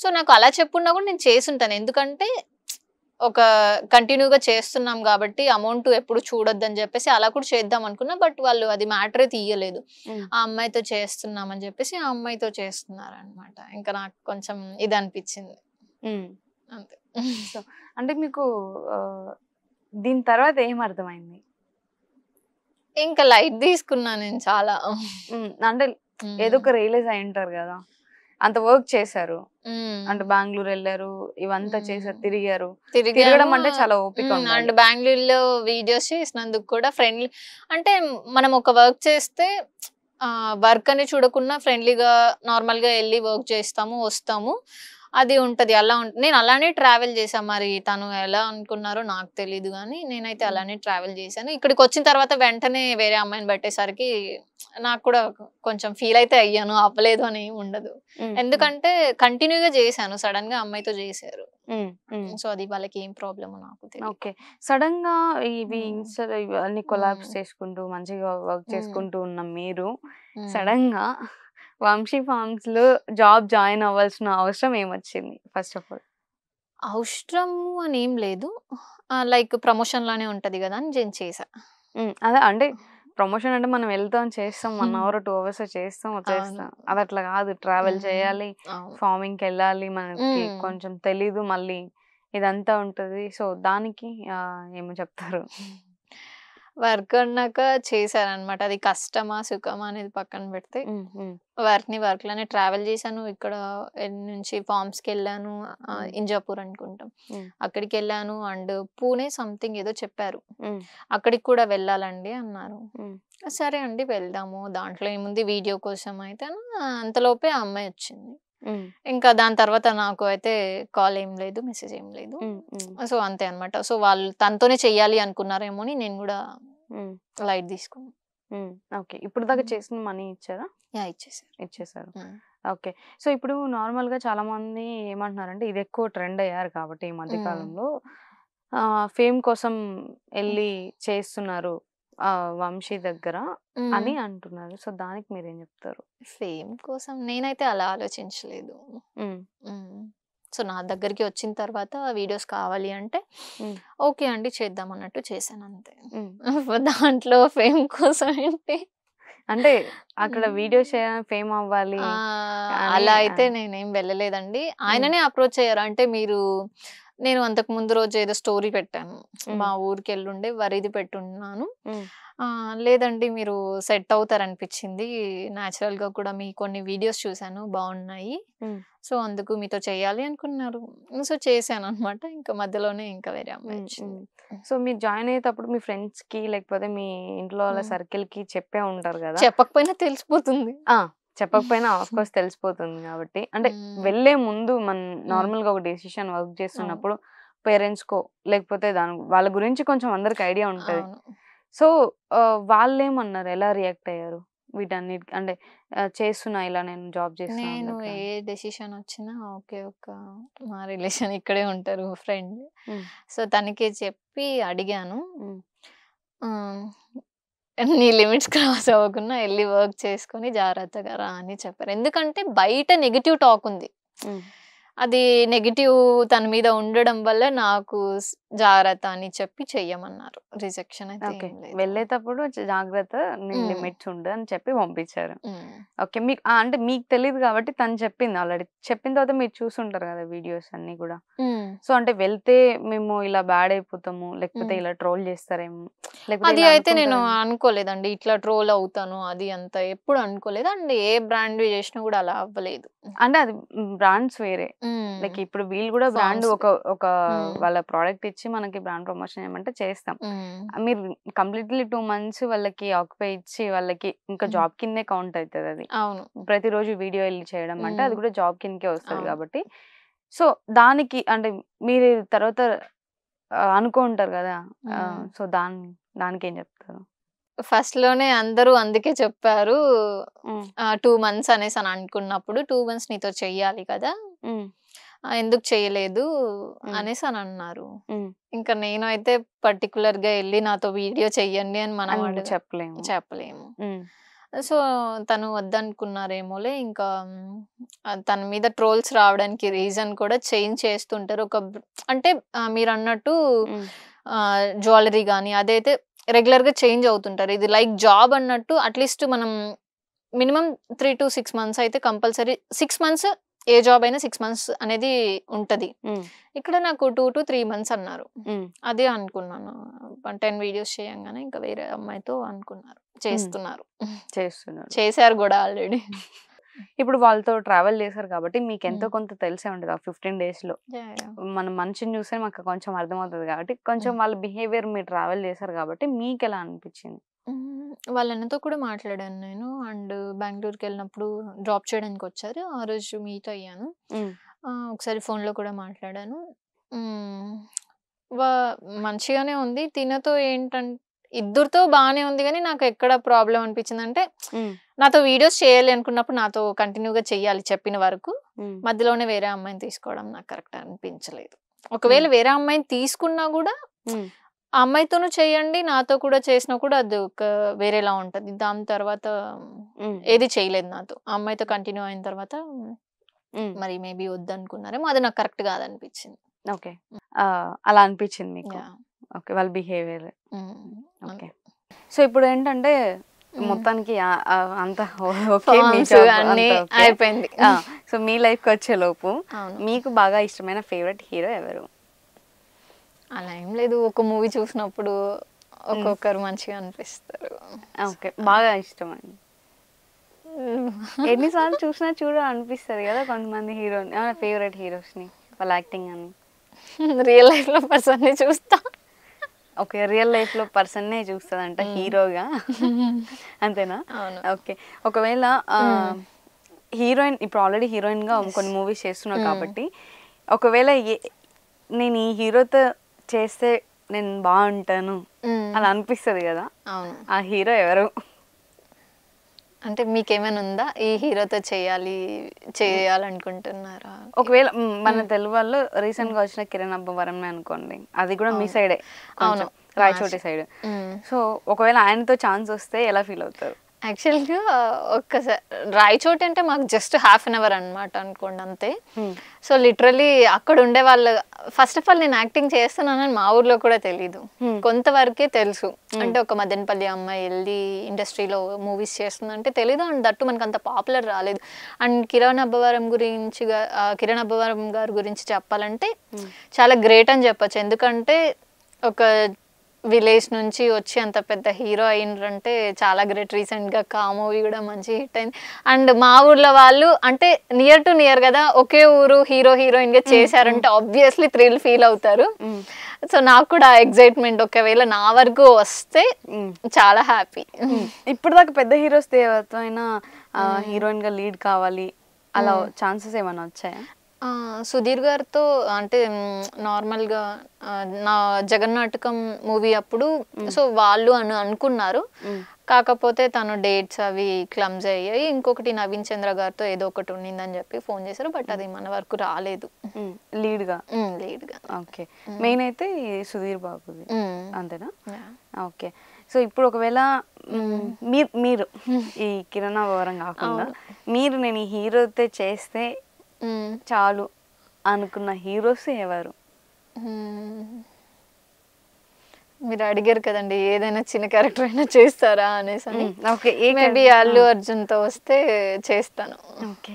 సో నాకు అలా చెప్పున్నా కూడా నేను చేసుంటాను ఎందుకంటే ఒక కంటిన్యూగా చేస్తున్నాం కాబట్టి అమౌంట్ ఎప్పుడు చూడొద్దు అని చెప్పేసి అలా కూడా చేద్దాం అనుకున్నా బట్ వాళ్ళు అది మ్యాటర్ తీయలేదు ఆ అమ్మాయితో చేస్తున్నాం అని చెప్పేసి ఆ అమ్మాయితో చేస్తున్నారు అనమాట ఇంకా నాకు కొంచెం ఇది అనిపించింది అంతే సో అంటే మీకు దీని తర్వాత ఏం అర్థమైంది ఇంకా లైట్ తీసుకున్నా నేను చాలా అంటే ఏదో ఒక రియలైజ్ అయి ఉంటారు కదా అంత వర్క్ చేశారు అంటే బెంగళూరు వెళ్ళారు ఇవంతా చేశారు తిరిగారు తిరగడం అంటే చాలా ఓపిక అండ్ బెంగళూరులో వీడియోస్ చేసినందుకు కూడా ఫ్రెండ్లీ అంటే మనం ఒక వర్క్ చేస్తే వర్క్ అని చూడకుండా ఫ్రెండ్లీగా నార్మల్గా వెళ్ళి వర్క్ చేస్తాము వస్తాము అది ఉంటుంది అలా ఉంటుంది నేను అలానే ట్రావెల్ చేశాను మరి తను ఎలా అనుకున్నారో నాకు తెలియదు కానీ నేనైతే అలానే ట్రావెల్ చేశాను ఇక్కడికి వచ్చిన తర్వాత వెంటనే వేరే అమ్మాయిని పెట్టేసరికి నాకు కూడా కొంచెం ఫీల్ అయితే అయ్యాను అవ్వలేదు అని ఉండదు ఎందుకంటే కంటిన్యూగా చేశాను సడన్ గా అమ్మాయితో చేశారు సో అది వాళ్ళకి ఏం ప్రాబ్లమ్ నాకు ఓకే సడన్ గా ఇవి ఇన్స్టర్ కొలాబ్స్ చేసుకుంటూ మంచిగా వర్క్ చేసుకుంటూ ఉన్న మీరు సడన్ గా వంశీ ఫార్మ్స్ లో జాబ్ జాయిన్ అవ్వాల్సిన అవసరం ఏమొచ్చింది ఫస్ట్ ఆఫ్ ఆల్ అవసరం అని ఏం లేదు లైక్ ప్రమోషన్ లానే ఉంటది కదా అని నేను చేసా అదే అంటే ప్రమోషన్ అంటే మనం వెళ్తాం చేస్తాం వన్ అవర్ టూ అవర్స్ చేస్తాం వచ్చేస్తాం అది అట్లా కాదు ట్రావెల్ చేయాలి ఫార్మింగ్ కి వెళ్ళాలి మనకి కొంచెం తెలీదు మళ్ళీ ఇదంతా ఉంటది సో దానికి ఏమో చెప్తారు వర్క్ అన్నాక చేశారనమాట అది కష్టమా సుఖమా అనేది పక్కన పెడితే వర్క్ ని వర్క్ లోనే ట్రావెల్ చేశాను ఇక్కడ నుంచి ఫార్మ్స్ కి వెళ్ళాను ఇంజాపూర్ అనుకుంటాం అక్కడికి వెళ్ళాను అండ్ పూణే సంథింగ్ ఏదో చెప్పారు అక్కడికి కూడా వెళ్ళాలండి అన్నారు సరే అండి వెళ్దాము దాంట్లో ఏముంది వీడియో కోసం అయితే అంతలోపే ఆ అమ్మాయి వచ్చింది ఇంకా దాని తర్వాత నాకు అయితే కాల్ ఏం లేదు మెసేజ్ ఏం లేదు సో అంతే అనమాట సో వాళ్ళు తనతోనే చెయ్యాలి అనుకున్నారేమో అని నేను కూడా లైట్ తీసుకున్నా ఓకే ఇప్పుడు దాకా చేసిన మనీ ఇచ్చారా యా ఇచ్చేసారు ఇచ్చేసారు ఓకే సో ఇప్పుడు నార్మల్గా చాలా మంది ఏమంటున్నారంటే ఇది ఎక్కువ ట్రెండ్ అయ్యారు కాబట్టి ఈ మధ్య కాలంలో ఫేమ్ కోసం వెళ్ళి చేస్తున్నారు వంశీ దగ్గర అని అంటున్నారు సో దానికి మీరు ఏం చెప్తారు ఫేమ్ కోసం నేనైతే అలా ఆలోచించలేదు సో నా దగ్గరికి వచ్చిన తర్వాత వీడియోస్ కావాలి అంటే ఓకే అండి చేద్దాం అన్నట్టు చేశాను అంతే దాంట్లో ఫేమ్ కోసం ఏంటి అంటే అక్కడ వీడియో ఫేమ్ అవ్వాలి అలా అయితే నేనేం వెళ్ళలేదండి ఆయననే అప్రోచ్ అయ్యారు అంటే మీరు నేను అంతకు ముందు రోజు ఏదో స్టోరీ పెట్టాను మా ఊరికి వెళ్ళుండే వరిది పెట్టున్నాను లేదండి మీరు సెట్ అవుతారు అనిపించింది న్యాచురల్ గా కూడా మీ కొన్ని వీడియోస్ చూసాను బాగున్నాయి సో అందుకు మీతో చేయాలి అనుకున్నారు సో చేశాను అనమాట ఇంకా మధ్యలోనే ఇంకా వేరే అమ్మాయి సో మీరు జాయిన్ అయ్యేటప్పుడు మీ ఫ్రెండ్స్ కి లేకపోతే మీ ఇంట్లో వాళ్ళ సర్కిల్ కి చెప్పే ఉంటారు కదా చెప్పకపోయినా తెలిసిపోతుంది చెప్పకపోయినా ఆఫ్ కోర్స్ తెలిసిపోతుంది కాబట్టి అంటే వెళ్ళే ముందు మనం నార్మల్ గా ఒక డెసిషన్ వర్క్ చేస్తున్నప్పుడు పేరెంట్స్ కో లేకపోతే దాని వాళ్ళ గురించి కొంచెం అందరికి ఐడియా ఉంటది సో వాళ్ళు ఏమన్నారు ఎలా రియాక్ట్ అయ్యారు వీటన్నిటి అంటే చేస్తున్నా ఇలా నేను జాబ్ చేస్తున్నా నేను ఏ డెసిషన్ వచ్చినా ఓకే ఒక మా రిలేషన్ ఇక్కడే ఉంటారు ఫ్రెండ్ సో తనకే చెప్పి అడిగాను నీ లిమిట్స్ క్రాస్ అవ్వకుండా వెళ్ళి వర్క్ చేసుకుని జాగ్రత్తగా రా అని చెప్పారు ఎందుకంటే బయట నెగిటివ్ టాక్ ఉంది అది నెగిటివ్ తన మీద ఉండడం వల్ల నాకు జాగ్రత్త అని చెప్పి చెయ్యమన్నారు రిజెక్షన్ అయితే వెళ్ళేటప్పుడు జాగ్రత్త లిమిట్స్ ఉండు అని చెప్పి పంపించారు ఓకే మీకు అంటే మీకు తెలియదు కాబట్టి తను చెప్పింది ఆల్రెడీ చెప్పిన తర్వాత మీరు చూసుంటారు కదా వీడియోస్ అన్ని కూడా సో అంటే వెళ్తే మేము ఇలా బ్యాడ్ అయిపోతాము లేకపోతే ఇలా ట్రోల్ చేస్తారేమో అది అయితే నేను అనుకోలేదండి ఇట్లా ట్రోల్ అవుతాను అది అంత ఎప్పుడు అనుకోలేదు అండ్ ఏ బ్రాండ్ చేసినా కూడా అలా అవ్వలేదు అంటే అది బ్రాండ్స్ వేరే లైక్ ఇప్పుడు వీళ్ళు కూడా బ్రాండ్ ఒక ఒక వాళ్ళ ప్రోడక్ట్ ఇచ్చి మనకి బ్రాండ్ ప్రమోషన్ ఏమంటే చేస్తాం మీరు కంప్లీట్లీ టూ మంత్స్ వాళ్ళకి ఆక్యుపై ఇచ్చి వాళ్ళకి ఇంకా జాబ్ కిందే కౌంట్ అవుతుంది అది ప్రతిరోజు వీడియో వెళ్ళి చేయడం అంటే అది కూడా జాబ్ కిందకే వస్తుంది కాబట్టి సో దానికి అంటే మీరు తర్వాత అనుకుంటారు కదా సో దాని దానికి ఏం చెప్తారు ఫస్ట్ లోనే అందరూ అందుకే చెప్పారు టూ మంత్స్ అనేసి అని అనుకున్నప్పుడు టూ మంత్స్ నీతో చెయ్యాలి కదా ఎందుకు చేయలేదు అనేసి అని అన్నారు ఇంకా నేను అయితే పర్టికులర్ గా వెళ్ళి నాతో వీడియో చెయ్యండి అని మనం చెప్పలేము చెప్పలేము సో తను వద్దనుకున్నారేమోలే ఇంకా తన మీద ట్రోల్స్ రావడానికి రీజన్ కూడా చేంజ్ చేస్తుంటారు ఒక అంటే మీరు అన్నట్టు జ్యువెలరీ కానీ అదైతే రెగ్యులర్ గా చేంజ్ అవుతుంటారు ఇది లైక్ జాబ్ అన్నట్టు అట్లీస్ట్ మనం minimum three to six months అయితే compulsory six months a job అయినా సిక్స్ మంత్స్ అనేది ఉంటుంది ఇక్కడ నాకు టూ టు త్రీ మంత్స్ అన్నారు అదే అనుకున్నాను టెన్ వీడియోస్ చేయంగానే ఇంకా వేరే అమ్మాయితో అనుకున్నారు చేస్తున్నారు చేస్తున్నారు చేశారు కూడా ఆల్రెడీ ఇప్పుడు వాళ్ళతో ట్రావెల్ చేశారు కాబట్టి మీకు ఎంతో కొంత తెలిసే ఉంటుంది ఆ ఫిఫ్టీన్ డేస్ లో మన మనిషిని చూస్తే మాకు కొంచెం అర్థమవుతుంది కాబట్టి కొంచెం వాళ్ళ బిహేవియర్ మీరు ట్రావెల్ చేశారు కాబట్టి మీకు ఎలా అనిపించింది వాళ్ళన్నతో కూడా మాట్లాడాను నేను. అండ్ బెంగళూరుకి వెళ్ళినప్పుడు డ్రాప్ చేయడానికి వచ్చారు ఆ రోజు మీట్ అయ్యాను. ఒకసారి ఫోన్ ఒకసారి ఫోన్‌లో కూడా మాట్లాడాను. మంచిగానే ఉంది. తినతో ఏంటంటే ఇద్దరితో బానే ఉంది కానీ నాకు ఎక్కడ ప్రాబ్లమ్ అనిపించిందంటే, అంటే నాతో వీడియోస్ చేయాలి అనుకున్నప్పుడు నాతో కంటిన్యూ‌గా చేయాలి చెప్పిన వరకు. మధ్యలోనే వేరే అమ్మాయిని తీసుకోవడం నాకు కరెక్ట్ అనిపించలేదు. ఒకవేళ వేరే అమ్మాయిని తీసుకున్నా కూడా ఆ అమ్మాయితోనూ చేయండి నాతో కూడా చేసినా కూడా అది ఒక వేరేలా ఉంటుంది దాని తర్వాత ఏది చేయలేదు నాతో ఆ అమ్మాయితో కంటిన్యూ అయిన తర్వాత మరి మేబీ వద్దనుకున్నారేమో అది నాకు కరెక్ట్ కాదనిపించింది ఓకే అలా అనిపించింది మీకు ఓకే వాళ్ళ బిహేవియర్ ఓకే సో ఇప్పుడు ఏంటంటే మొత్తానికి అంత అన్ని అయిపోయింది సో మీ లైఫ్కి వచ్చే లోపు మీకు బాగా ఇష్టమైన ఫేవరెట్ హీరో ఎవరు అలా ఏం లేదు ఒక మూవీ చూసినప్పుడు ఒక్కొక్కరు మంచిగా అనిపిస్తారు ఓకే బాగా ఇష్టం అండి ఎన్నిసార్లు చూసినా చూడ అనిపిస్తుంది కదా కొంతమంది హీరో ఫేవరెట్ హీరోస్ ని వాళ్ళ యాక్టింగ్ అని రియల్ లైఫ్లో ని చూస్తా ఓకే రియల్ లైఫ్లో పర్సన్నే చూస్తుందంట హీరోగా అంతేనా ఓకే ఒకవేళ హీరోయిన్ ఇప్పుడు ఆల్రెడీ హీరోయిన్గా కొన్ని మూవీస్ చేస్తున్నావు కాబట్టి ఒకవేళ నేను ఈ హీరోతో చేస్తే నేను బాగుంటాను అలా అనిపిస్తుంది కదా ఆ హీరో ఎవరు అంటే మీకేమైనా ఉందా ఈ హీరోతో చేయాలి చేయాలనుకుంటున్నారా ఒకవేళ మన తెలుగు వాళ్ళు రీసెంట్ గా వచ్చిన కిరణ్ అబ్బవరం అనుకోండి అది కూడా మీ సైడే అవును రాయచోటి సైడ్ సో ఒకవేళ ఆయనతో ఛాన్స్ వస్తే ఎలా ఫీల్ అవుతారు యాక్చువల్గా ఒక్కసారి రాయచోటి అంటే మాకు జస్ట్ హాఫ్ అన్ అవర్ అనమాట అనుకోండి అంతే hmm. సో లిటరలీ అక్కడ ఉండే వాళ్ళు ఫస్ట్ ఆఫ్ ఆల్ నేను యాక్టింగ్ చేస్తున్నానని మా ఊర్లో కూడా తెలీదు hmm. కొంతవరకే తెలుసు hmm. అంటే ఒక మదనపల్లి అమ్మాయి వెళ్ళి ఇండస్ట్రీలో మూవీస్ చేస్తుందంటే తెలీదు అండ్ దట్టు మనకు అంత పాపులర్ రాలేదు అండ్ కిరణ్ అబ్బవరం గురించి కిరణ్ అబ్బవరం గారి గురించి చెప్పాలంటే చాలా గ్రేట్ అని చెప్పచ్చు ఎందుకంటే ఒక విలేజ్ నుంచి వచ్చి అంత పెద్ద హీరో అయినరంటే చాలా గ్రేట్ రీసెంట్గా కా మూవీ కూడా మంచి హిట్ అయింది అండ్ మా ఊర్లో వాళ్ళు అంటే నియర్ టు నియర్ కదా ఒకే ఊరు హీరో హీరోయిన్గా చేశారంటే ఆబ్వియస్లీ థ్రిల్ ఫీల్ అవుతారు సో నాకు కూడా ఎగ్జైట్మెంట్ ఒకవేళ నా వరకు వస్తే చాలా హ్యాపీ ఇప్పుడు దాకా పెద్ద హీరోస్ దేవతో అయినా హీరోయిన్గా లీడ్ కావాలి అలా ఛాన్సెస్ ఏమైనా వచ్చాయా సుధీర్ గారితో అంటే నార్మల్గా నా జగన్ నాటకం మూవీ అప్పుడు సో వాళ్ళు అని అనుకున్నారు కాకపోతే తను డేట్స్ అవి క్లమ్జ్ అయ్యాయి ఇంకొకటి నవీన్ చంద్ర గారితో ఏదో ఒకటి ఉండిందని చెప్పి ఫోన్ చేశారు బట్ అది మన వరకు రాలేదు లీడ్గా లీడ్గా ఓకే మెయిన్ అయితే సుధీర్ బాబుది అంతేనా ఓకే సో ఇప్పుడు ఒకవేళ మీరు మీరు ఈ కిరణా వివరం కాకుండా మీరు నేను ఈ హీరోతో చేస్తే చాలు అనుకున్న హీరోస్ ఎవరు మీరు అడిగారు కదండి ఏదైనా చిన్న క్యారెక్టర్ అయినా చేస్తారా అనేసి అని ఓకే మేబీ అల్లు అర్జున్ తో వస్తే చేస్తాను ఓకే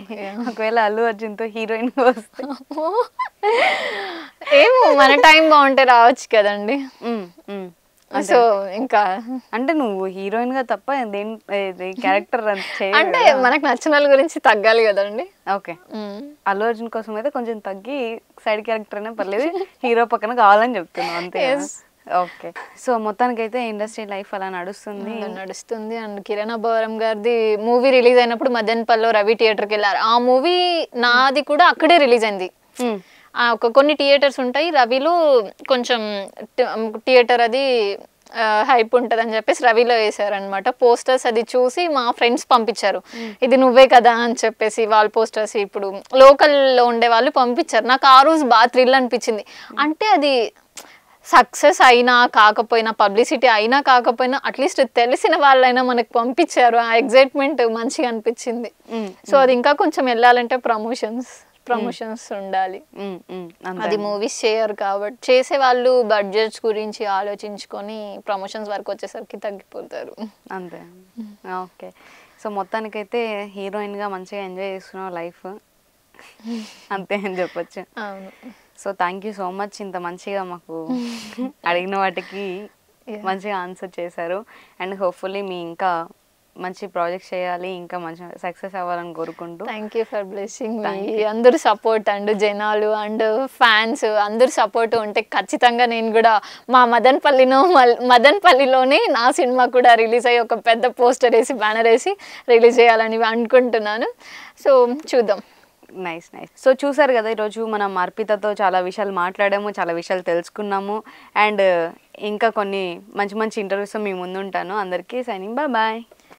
ఒకవేళ అల్లు అర్జున్ తో హీరోయిన్ ఏమో మన టైం బాగుంటే రావచ్చు కదండి సో ఇంకా అంటే నువ్వు హీరోయిన్ గా తప్ప క్యారెక్టర్ అంటే మనకు నచ్చిన గురించి తగ్గాలి కదండి ఓకే అల్లు అర్జున్ కోసం అయితే కొంచెం తగ్గి సైడ్ క్యారెక్టర్ అయినా పర్లేదు హీరో పక్కన కావాలని చెప్తున్నావు అంతే ఓకే సో మొత్తానికైతే ఇండస్ట్రీ లైఫ్ అలా నడుస్తుంది నడుస్తుంది అండ్ కిరణ్ అబ్బవరం గారిది మూవీ రిలీజ్ అయినప్పుడు మదన్పల్లో రవి థియేటర్కి వెళ్ళారు ఆ మూవీ నాది కూడా అక్కడే రిలీజ్ అయింది ఒక కొన్ని థియేటర్స్ ఉంటాయి రవిలో కొంచెం థియేటర్ అది హైప్ ఉంటుంది అని చెప్పేసి రవిలో వేసారనమాట పోస్టర్స్ అది చూసి మా ఫ్రెండ్స్ పంపించారు ఇది నువ్వే కదా అని చెప్పేసి వాళ్ళ పోస్టర్స్ ఇప్పుడు లోకల్లో ఉండే వాళ్ళు పంపించారు నాకు ఆ రోజు బాగా థ్రిల్ అనిపించింది అంటే అది సక్సెస్ అయినా కాకపోయినా పబ్లిసిటీ అయినా కాకపోయినా అట్లీస్ట్ తెలిసిన వాళ్ళైనా మనకు పంపించారు ఆ ఎగ్జైట్మెంట్ మంచిగా అనిపించింది సో అది ఇంకా కొంచెం వెళ్ళాలంటే ప్రమోషన్స్ ప్రమోషన్స్ ఉండాలి అది మూవీస్ చేయరు కాబట్టి చేసే వాళ్ళు బడ్జెట్స్ గురించి ఆలోచించుకొని ప్రమోషన్స్ వరకు వచ్చేసరికి తగ్గిపోతారు అంతే ఓకే సో మొత్తానికైతే హీరోయిన్ గా మంచిగా ఎంజాయ్ చేస్తున్నావు లైఫ్ అంతే అని చెప్పొచ్చు అవును so thank you so much ఇంత మంచిగా మాకు అడిగిన వాటికి మంచిగా ఆన్సర్ చేశారు అండ్ హోప్ఫుల్లీ మీ ఇంకా మంచి ప్రాజెక్ట్ చేయాలి ఇంకా మంచి సక్సెస్ అవ్వాలని కోరుకుంటూ థ్యాంక్ యూ ఫర్ బ్లెస్సింగ్ అందరూ సపోర్ట్ అండ్ జనాలు అండ్ ఫ్యాన్స్ అందరూ సపోర్ట్ ఉంటే ఖచ్చితంగా నేను కూడా మా మదన్పల్లిలో మదన్పల్లిలోనే నా సినిమా కూడా రిలీజ్ అయ్యి ఒక పెద్ద పోస్టర్ వేసి బ్యానర్ వేసి రిలీజ్ చేయాలని అనుకుంటున్నాను సో చూద్దాం నైస్ నైస్ సో చూసారు కదా ఈరోజు మనం అర్పితతో చాలా విషయాలు మాట్లాడాము చాలా విషయాలు తెలుసుకున్నాము అండ్ ఇంకా కొన్ని మంచి మంచి ఇంటర్వ్యూస్ మీ ఉంటాను అందరికీ సైనింగ్ బాయ్ బాయ్